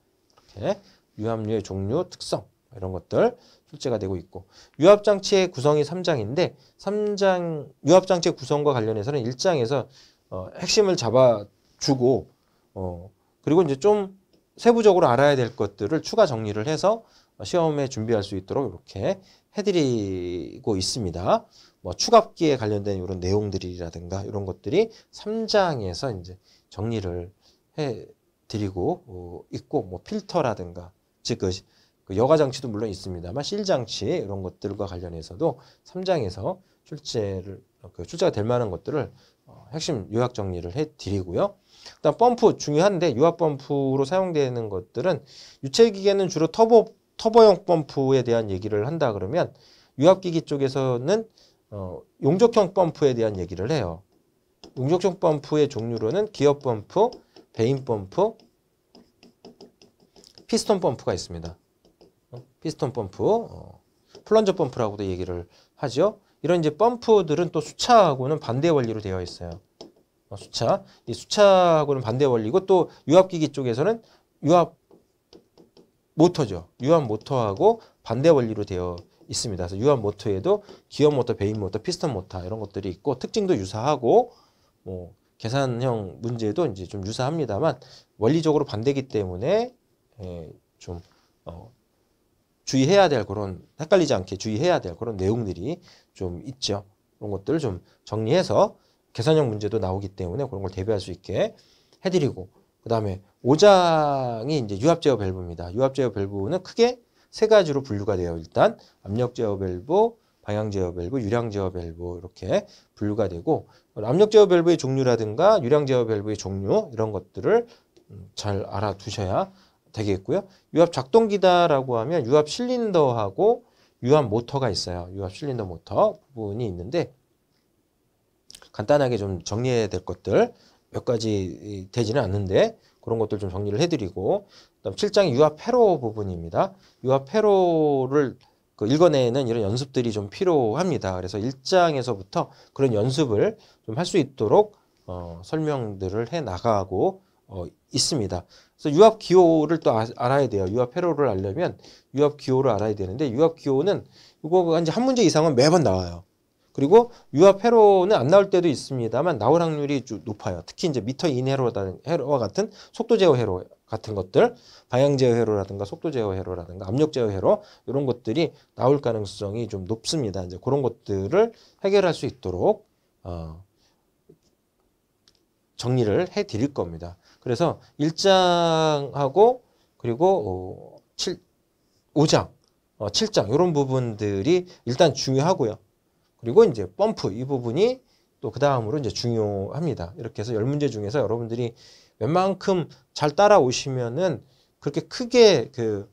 이렇게 유압류의 종류, 특성 이런 것들 출제가 되고 있고 유압장치의 구성이 3장인데 3장 유압장치의 구성과 관련해서는 1장에서 어, 핵심을 잡아주고 어, 그리고 이제 좀 세부적으로 알아야 될 것들을 추가 정리를 해서 시험에 준비할 수 있도록 이렇게 해드리고 있습니다. 뭐 추갑기에 관련된 이런 내용들이라든가 이런 것들이 3장에서 이제 정리를 해드리고 어, 있고 뭐 필터라든가 즉그 그, 그 여과 장치도 물론 있습니다만 실 장치 이런 것들과 관련해서도 3장에서 출제를 그 출제가 될 만한 것들을 어, 핵심 요약 정리를 해드리고요. 그다음 펌프 중요한데 유압 펌프로 사용되는 것들은 유체기계는 주로 터보 터보형 펌프에 대한 얘기를 한다 그러면 유압기기 쪽에서는 어, 용적형 펌프에 대한 얘기를 해요. 용적형 펌프의 종류로는 기어 펌프, 베인 펌프, 피스톤 펌프가 있습니다. 어, 피스톤 펌프, 어, 플런저 펌프라고도 얘기를 하죠. 이런 이제 펌프들은 또 수차하고는 반대 원리로 되어 있어요. 어, 수차. 이 수차하고는 반대 원리고 또 유압기기 쪽에서는 유압 모터죠. 유압 모터하고 반대 원리로 되어 있습니다. 그래서 유압 모터에도 기어 모터, 베인 모터, 피스톤 모터 이런 것들이 있고 특징도 유사하고 뭐 계산형 문제도 이제 좀 유사합니다만 원리적으로 반대기 때문에 예, 좀 어, 주의해야 될 그런 헷갈리지 않게 주의해야 될 그런 내용들이 좀 있죠. 그런 것들을 좀 정리해서 계산형 문제도 나오기 때문에 그런 걸 대비할 수 있게 해드리고 그 다음에 5장이 이제 유압제어 밸브입니다. 유압제어 밸브는 크게 세 가지로 분류가 돼요. 일단 압력제어 밸브, 방향제어 밸브, 유량제어 밸브 이렇게 분류가 되고 압력제어 밸브의 종류라든가 유량제어 밸브의 종류 이런 것들을 음, 잘 알아두셔야 되겠고요. 유압 작동기다라고 하면 유압 실린더하고 유압 모터가 있어요. 유압 실린더 모터 부분이 있는데 간단하게 좀 정리해야 될 것들 몇 가지 되지는 않는데 그런 것들 좀 정리를 해드리고 그다음 7장 유아 패로 부분입니다. 유아 패로를 그 읽어내는 이런 연습들이 좀 필요합니다. 그래서 1장에서부터 그런 연습을 좀 할 수 있도록 어, 설명들을 해 나가고 어, 있습니다. 그래서 유압 기호를 또 아, 알아야 돼요. 유압 회로를 알려면 유압 기호를 알아야 되는데 유압 기호는 이거 이한 문제 이상은 매번 나와요. 그리고 유압 회로는 안 나올 때도 있습니다만 나올 확률이 좀 높아요. 특히 이제 미터 인 회로라든 회로와 같은 속도 제어 회로 같은 것들, 방향 제어 회로라든가 속도 제어 회로라든가 압력 제어 회로 이런 것들이 나올 가능성이 좀 높습니다. 이제 그런 것들을 해결할 수 있도록 어, 정리를 해 드릴 겁니다. 그래서 일장하고 그리고 어, 7, 5장, 어, 7장 이런 부분들이 일단 중요하고요. 그리고 이제 펌프 이 부분이 또 그 다음으로 이제 중요합니다. 이렇게 해서 열 문제 중에서 여러분들이 웬만큼 잘 따라오시면은 그렇게 크게 그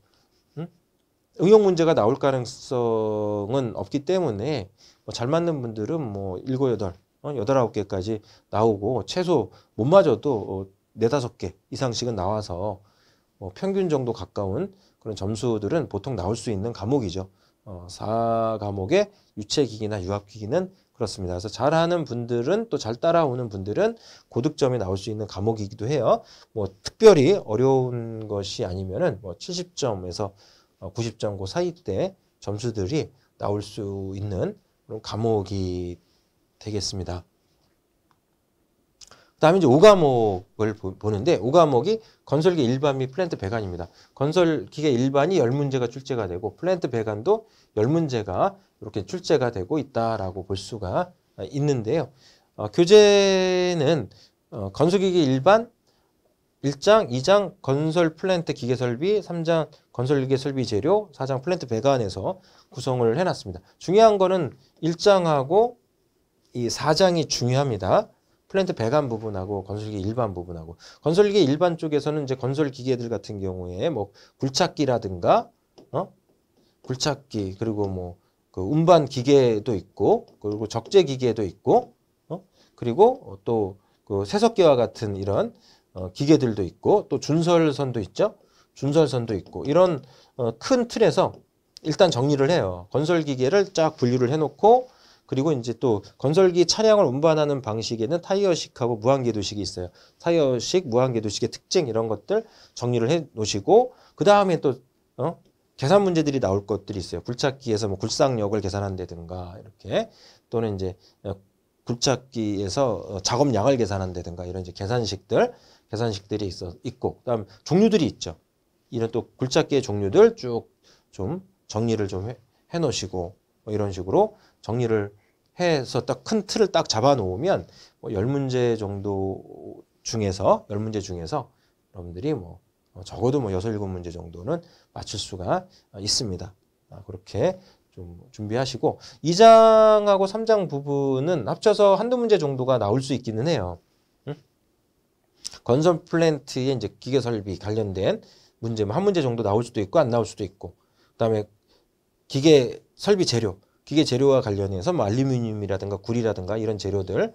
음? 응용 문제가 나올 가능성은 없기 때문에 뭐잘 맞는 분들은 뭐 일곱 여덟 어? 여덟 아홉 개까지 나오고 최소 못 맞아도 어, 네다섯 개 이상씩은 나와서 뭐 평균 정도 가까운 그런 점수들은 보통 나올 수 있는 과목이죠. 어, 4과목의 유체기기나 유압기기는 그렇습니다. 그래서 잘하는 분들은 또 잘 따라오는 분들은 고득점이 나올 수 있는 과목이기도 해요. 뭐 특별히 어려운 것이 아니면은 뭐 70점에서 90점 어, 고 그 사이 때 점수들이 나올 수 있는 그런 과목이 되겠습니다. 그다음에 이제 오과목을 보는데 오과목이 건설기 일반 및 플랜트 배관입니다. 건설기계 일반이 열 문제가 출제가 되고 플랜트 배관도 열 문제가 이렇게 출제가 되고 있다라고 볼 수가 있는데요. 어, 교재는 어, 건설기계 일반 1장, 2장 건설 플랜트 기계 설비, 3장 건설 기계 설비 재료, 4장 플랜트 배관에서 구성을 해놨습니다. 중요한 거는 1장하고 이 4장이 중요합니다. 플랜트 배관 부분하고 건설기 일반 부분하고 건설기 일반 쪽에서는 이제 건설 기계들 같은 경우에 뭐 굴착기라든가 어 굴착기 그리고 뭐그 운반 기계도 있고 그리고 적재 기계도 있고 어 그리고 또그 세석기와 같은 이런 어 기계들도 있고 또 준설선도 있죠 준설선도 있고 이런 어큰 틀에서 일단 정리를 해요 건설 기계를 쫙 분류를 해놓고 그리고 이제 또 건설기 차량을 운반하는 방식에는 타이어식하고 무한계도식이 있어요. 타이어식, 무한계도식의 특징 이런 것들 정리를 해 놓으시고 그 다음에 또 어? 계산 문제들이 나올 것들이 있어요. 굴착기에서 뭐 굴삭력을 계산한다든가 이렇게 또는 이제 어, 굴착기에서 어, 작업량을 계산한다든가 이런 이제 계산식들 계산식들이 있어 있고 그다음 종류들이 있죠. 이런 또 굴착기의 종류들 쭉 좀 정리를 좀 해 놓으시고 뭐 이런 식으로 정리를 해서 딱 큰 틀을 딱 잡아놓으면 뭐 10문제 정도 중에서 1문제 중에서 여러분들이 뭐 어, 적어도 뭐 6, 7문제 정도는 맞출 수가 있습니다. 아, 그렇게 좀 준비하시고 2장하고 3장 부분은 합쳐서 한두 문제 정도가 나올 수 있기는 해요. 응? 건설 플랜트의 이제 기계 설비 관련된 문제 뭐 한 문제 정도 나올 수도 있고 안 나올 수도 있고 그다음에 기계 설비 재료 기계 재료와 관련해서 뭐 알루미늄이라든가 구리라든가 이런 재료들에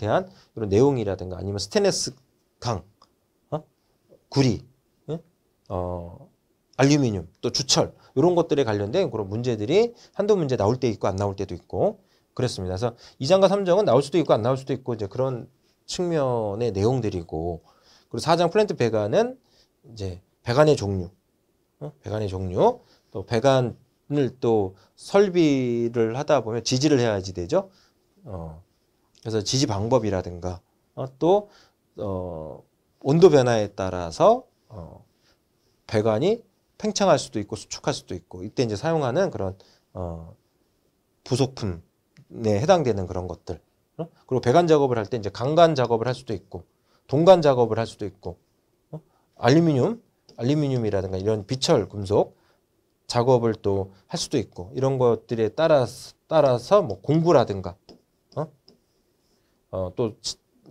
대한 이런 내용이라든가 아니면 스테인레스 강, 어? 구리, 어, 알루미늄, 또 주철 이런 것들에 관련된 그런 문제들이 한두 문제 나올 때 있고 안 나올 때도 있고 그렇습니다. 그래서 이장과삼정은 나올 수도 있고 안 나올 수도 있고 이제 그런 측면의 내용들이고 그리고 사장 플랜트 배관은 이제 배관의 종류, 어? 배관의 종류, 또 배관 오늘 또 설비를 하다 보면 지지를 해야지 되죠. 어, 그래서 지지 방법이라든가 어, 또 어, 온도 변화에 따라서 어, 배관이 팽창할 수도 있고 수축할 수도 있고 이때 이제 사용하는 그런 어, 부속품에 해당되는 그런 것들 어? 그리고 배관 작업을 할 때 이제 강간 작업을 할 수도 있고 동간 작업을 할 수도 있고 어? 알루미늄 알루미늄이라든가 이런 비철 금속 작업을 또 할 수도 있고 이런 것들에 따라서 따라서 뭐 공구라든가 어? 어, 또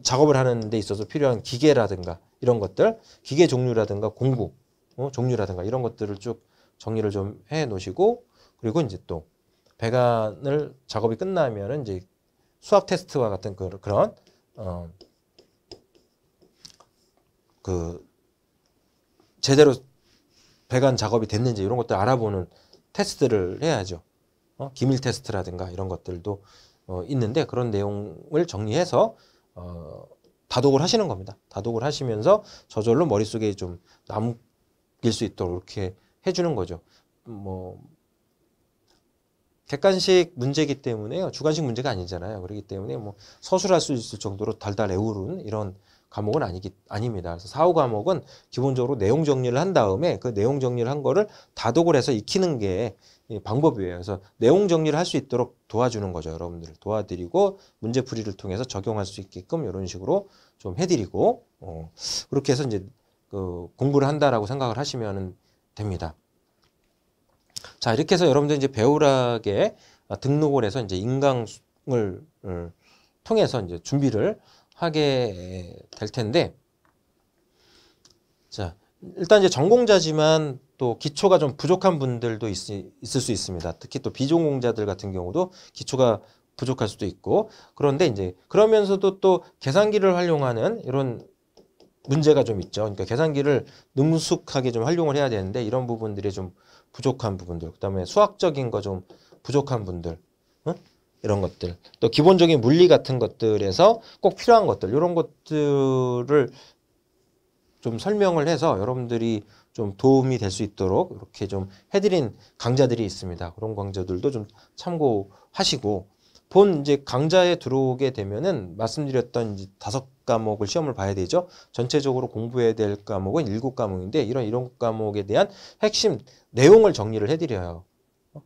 작업을 하는 데 있어서 필요한 기계라든가 이런 것들 기계 종류라든가 공구 어, 종류라든가 이런 것들을 쭉 정리를 좀 해 놓으시고 그리고 이제 또 배관을 작업이 끝나면은 이제 수학 테스트와 같은 그, 그런 어, 그 제대로 배관 작업이 됐는지 이런 것들 알아보는 테스트를 해야죠. 어? 기밀 테스트라든가 이런 것들도 어, 있는데 그런 내용을 정리해서 어, 다독을 하시는 겁니다. 다독을 하시면서 저절로 머릿속에 좀 남길 수 있도록 이렇게 해주는 거죠. 뭐 객관식 문제이기 때문에요. 주관식 문제가 아니잖아요. 그렇기 때문에 뭐 서술할 수 있을 정도로 달달 애우른 이런 과목은 아니기 아닙니다. 그래서 4, 5과목은 기본적으로 내용 정리를 한 다음에 그 내용 정리를 한 거를 다독을 해서 익히는 게 방법이에요. 그래서 내용 정리를 할 수 있도록 도와주는 거죠. 여러분들을 도와드리고 문제 풀이를 통해서 적용할 수 있게끔 이런 식으로 좀 해드리고 어, 그렇게 해서 이제 그 공부를 한다라고 생각을 하시면 됩니다. 자 이렇게 해서 여러분들 이제 배우락에 등록을 해서 이제 인강을 통해서 이제 준비를 하게 될 텐데 자 일단 이제 전공자지만 또 기초가 좀 부족한 분들도 있, 을수 있습니다. 특히 또 비전공자들 같은 경우도 기초가 부족할 수도 있고 그런데 이제 그러면서도 또 계산기를 활용하는 이런 문제가 좀 있죠. 그러니까 계산기를 능숙하게 좀 활용을 해야 되는데 이런 부분들이 좀 부족한 부분들 그다음에 수학적인 거 좀 부족한 분들 응? 이런 것들 또 기본적인 물리 같은 것들에서 꼭 필요한 것들 이런 것들을 좀 설명을 해서 여러분들이 좀 도움이 될 수 있도록 이렇게 좀 해드린 강좌들이 있습니다. 그런 강좌들도 좀 참고하시고 본 이제 강좌에 들어오게 되면은 말씀드렸던 이제 다섯 과목을 시험을 봐야 되죠. 전체적으로 공부해야 될 과목은 일곱 과목인데 이런 이런 과목에 대한 핵심 내용을 정리를 해드려요.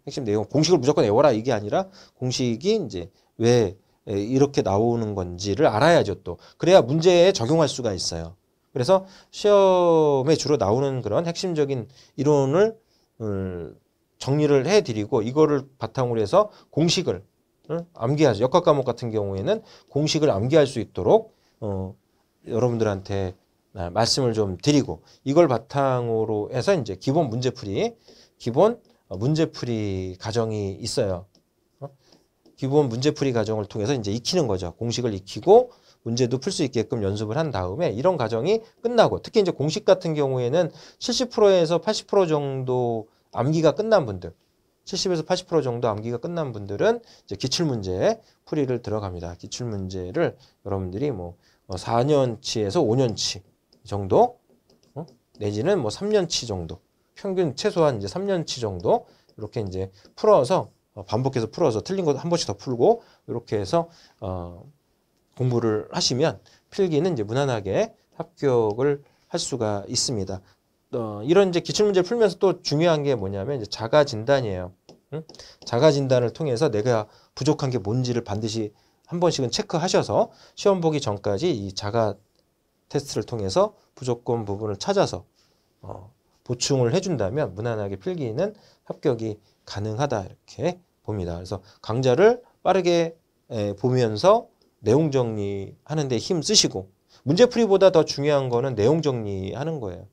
핵심 내용 공식을 무조건 외워라 이게 아니라 공식이 이제 왜 이렇게 나오는 건지를 알아야죠 또 그래야 문제에 적용할 수가 있어요 그래서 시험에 주로 나오는 그런 핵심적인 이론을 음, 정리를 해드리고 이거를 바탕으로 해서 공식을 음, 암기하죠 역학 과목 같은 경우에는 공식을 암기할 수 있도록 어, 여러분들한테 아, 말씀을 좀 드리고 이걸 바탕으로 해서 이제 기본 문제풀이 기본 어, 문제풀이 과정이 있어요. 어? 기본 문제풀이 과정을 통해서 이제 익히는 거죠. 공식을 익히고 문제도 풀 수 있게끔 연습을 한 다음에 이런 과정이 끝나고 특히 이제 공식 같은 경우에는 70%에서 80% 정도 암기가 끝난 분들 70에서 80% 정도 암기가 끝난 분들은 이제 기출문제 풀이를 들어갑니다. 기출문제를 여러분들이 뭐 4년치에서 어, 5년치 정도 내지는 뭐 3년치 정도 평균 최소한 이제 3년치 정도 이렇게 이제 풀어서 어, 반복해서 풀어서 틀린 것도 한 번씩 더 풀고 이렇게 해서 어, 공부를 하시면 필기는 이제 무난하게 합격을 할 수가 있습니다. 어, 이런 이제 기출 문제 풀면서 또 중요한 게 뭐냐면 이제 자가 진단이에요. 응? 자가 진단을 통해서 내가 부족한 게 뭔지를 반드시 한 번씩은 체크하셔서 시험 보기 전까지 이 자가 테스트를 통해서 부족한 부분을 찾아서 어, 보충을 해준다면 무난하게 필기는 합격이 가능하다 이렇게 봅니다. 그래서 강좌를 빠르게 보면서 내용 정리하는 데 힘쓰시고 문제 풀이보다 더 중요한 거는 내용 정리하는 거예요.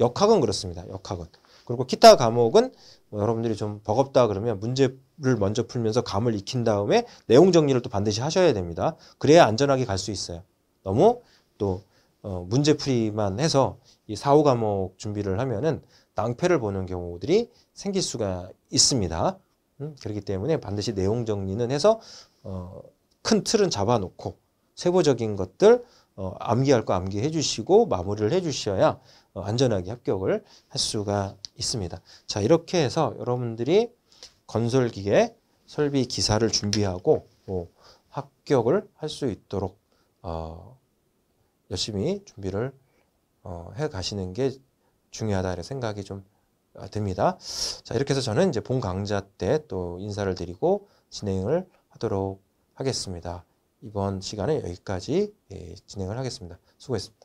역학은 그렇습니다. 역학은. 그리고 기타 과목은 뭐 여러분들이 좀 버겁다 그러면 문제를 먼저 풀면서 감을 익힌 다음에 내용 정리를 또 반드시 하셔야 됩니다. 그래야 안전하게 갈 수 있어요. 너무 또 어, 문제풀이만 해서 이 4, 5과목 준비를 하면은 낭패를 보는 경우들이 생길 수가 있습니다. 음, 그렇기 때문에 반드시 내용 정리는 해서 어, 큰 틀은 잡아놓고 세부적인 것들 어, 암기할 거 암기해 주시고 마무리를 해 주셔야 어, 안전하게 합격을 할 수가 있습니다. 자 이렇게 해서 여러분들이 건설기계 설비 기사를 준비하고 뭐, 합격을 할 수 있도록 어, 열심히 준비를 어, 해 가시는 게 중요하다 는 생각이 좀 아, 듭니다. 자 이렇게 해서 저는 이제 본 강좌 때 또 인사를 드리고 진행을 하도록 하겠습니다. 이번 시간에 여기까지 예, 진행을 하겠습니다. 수고했습니다.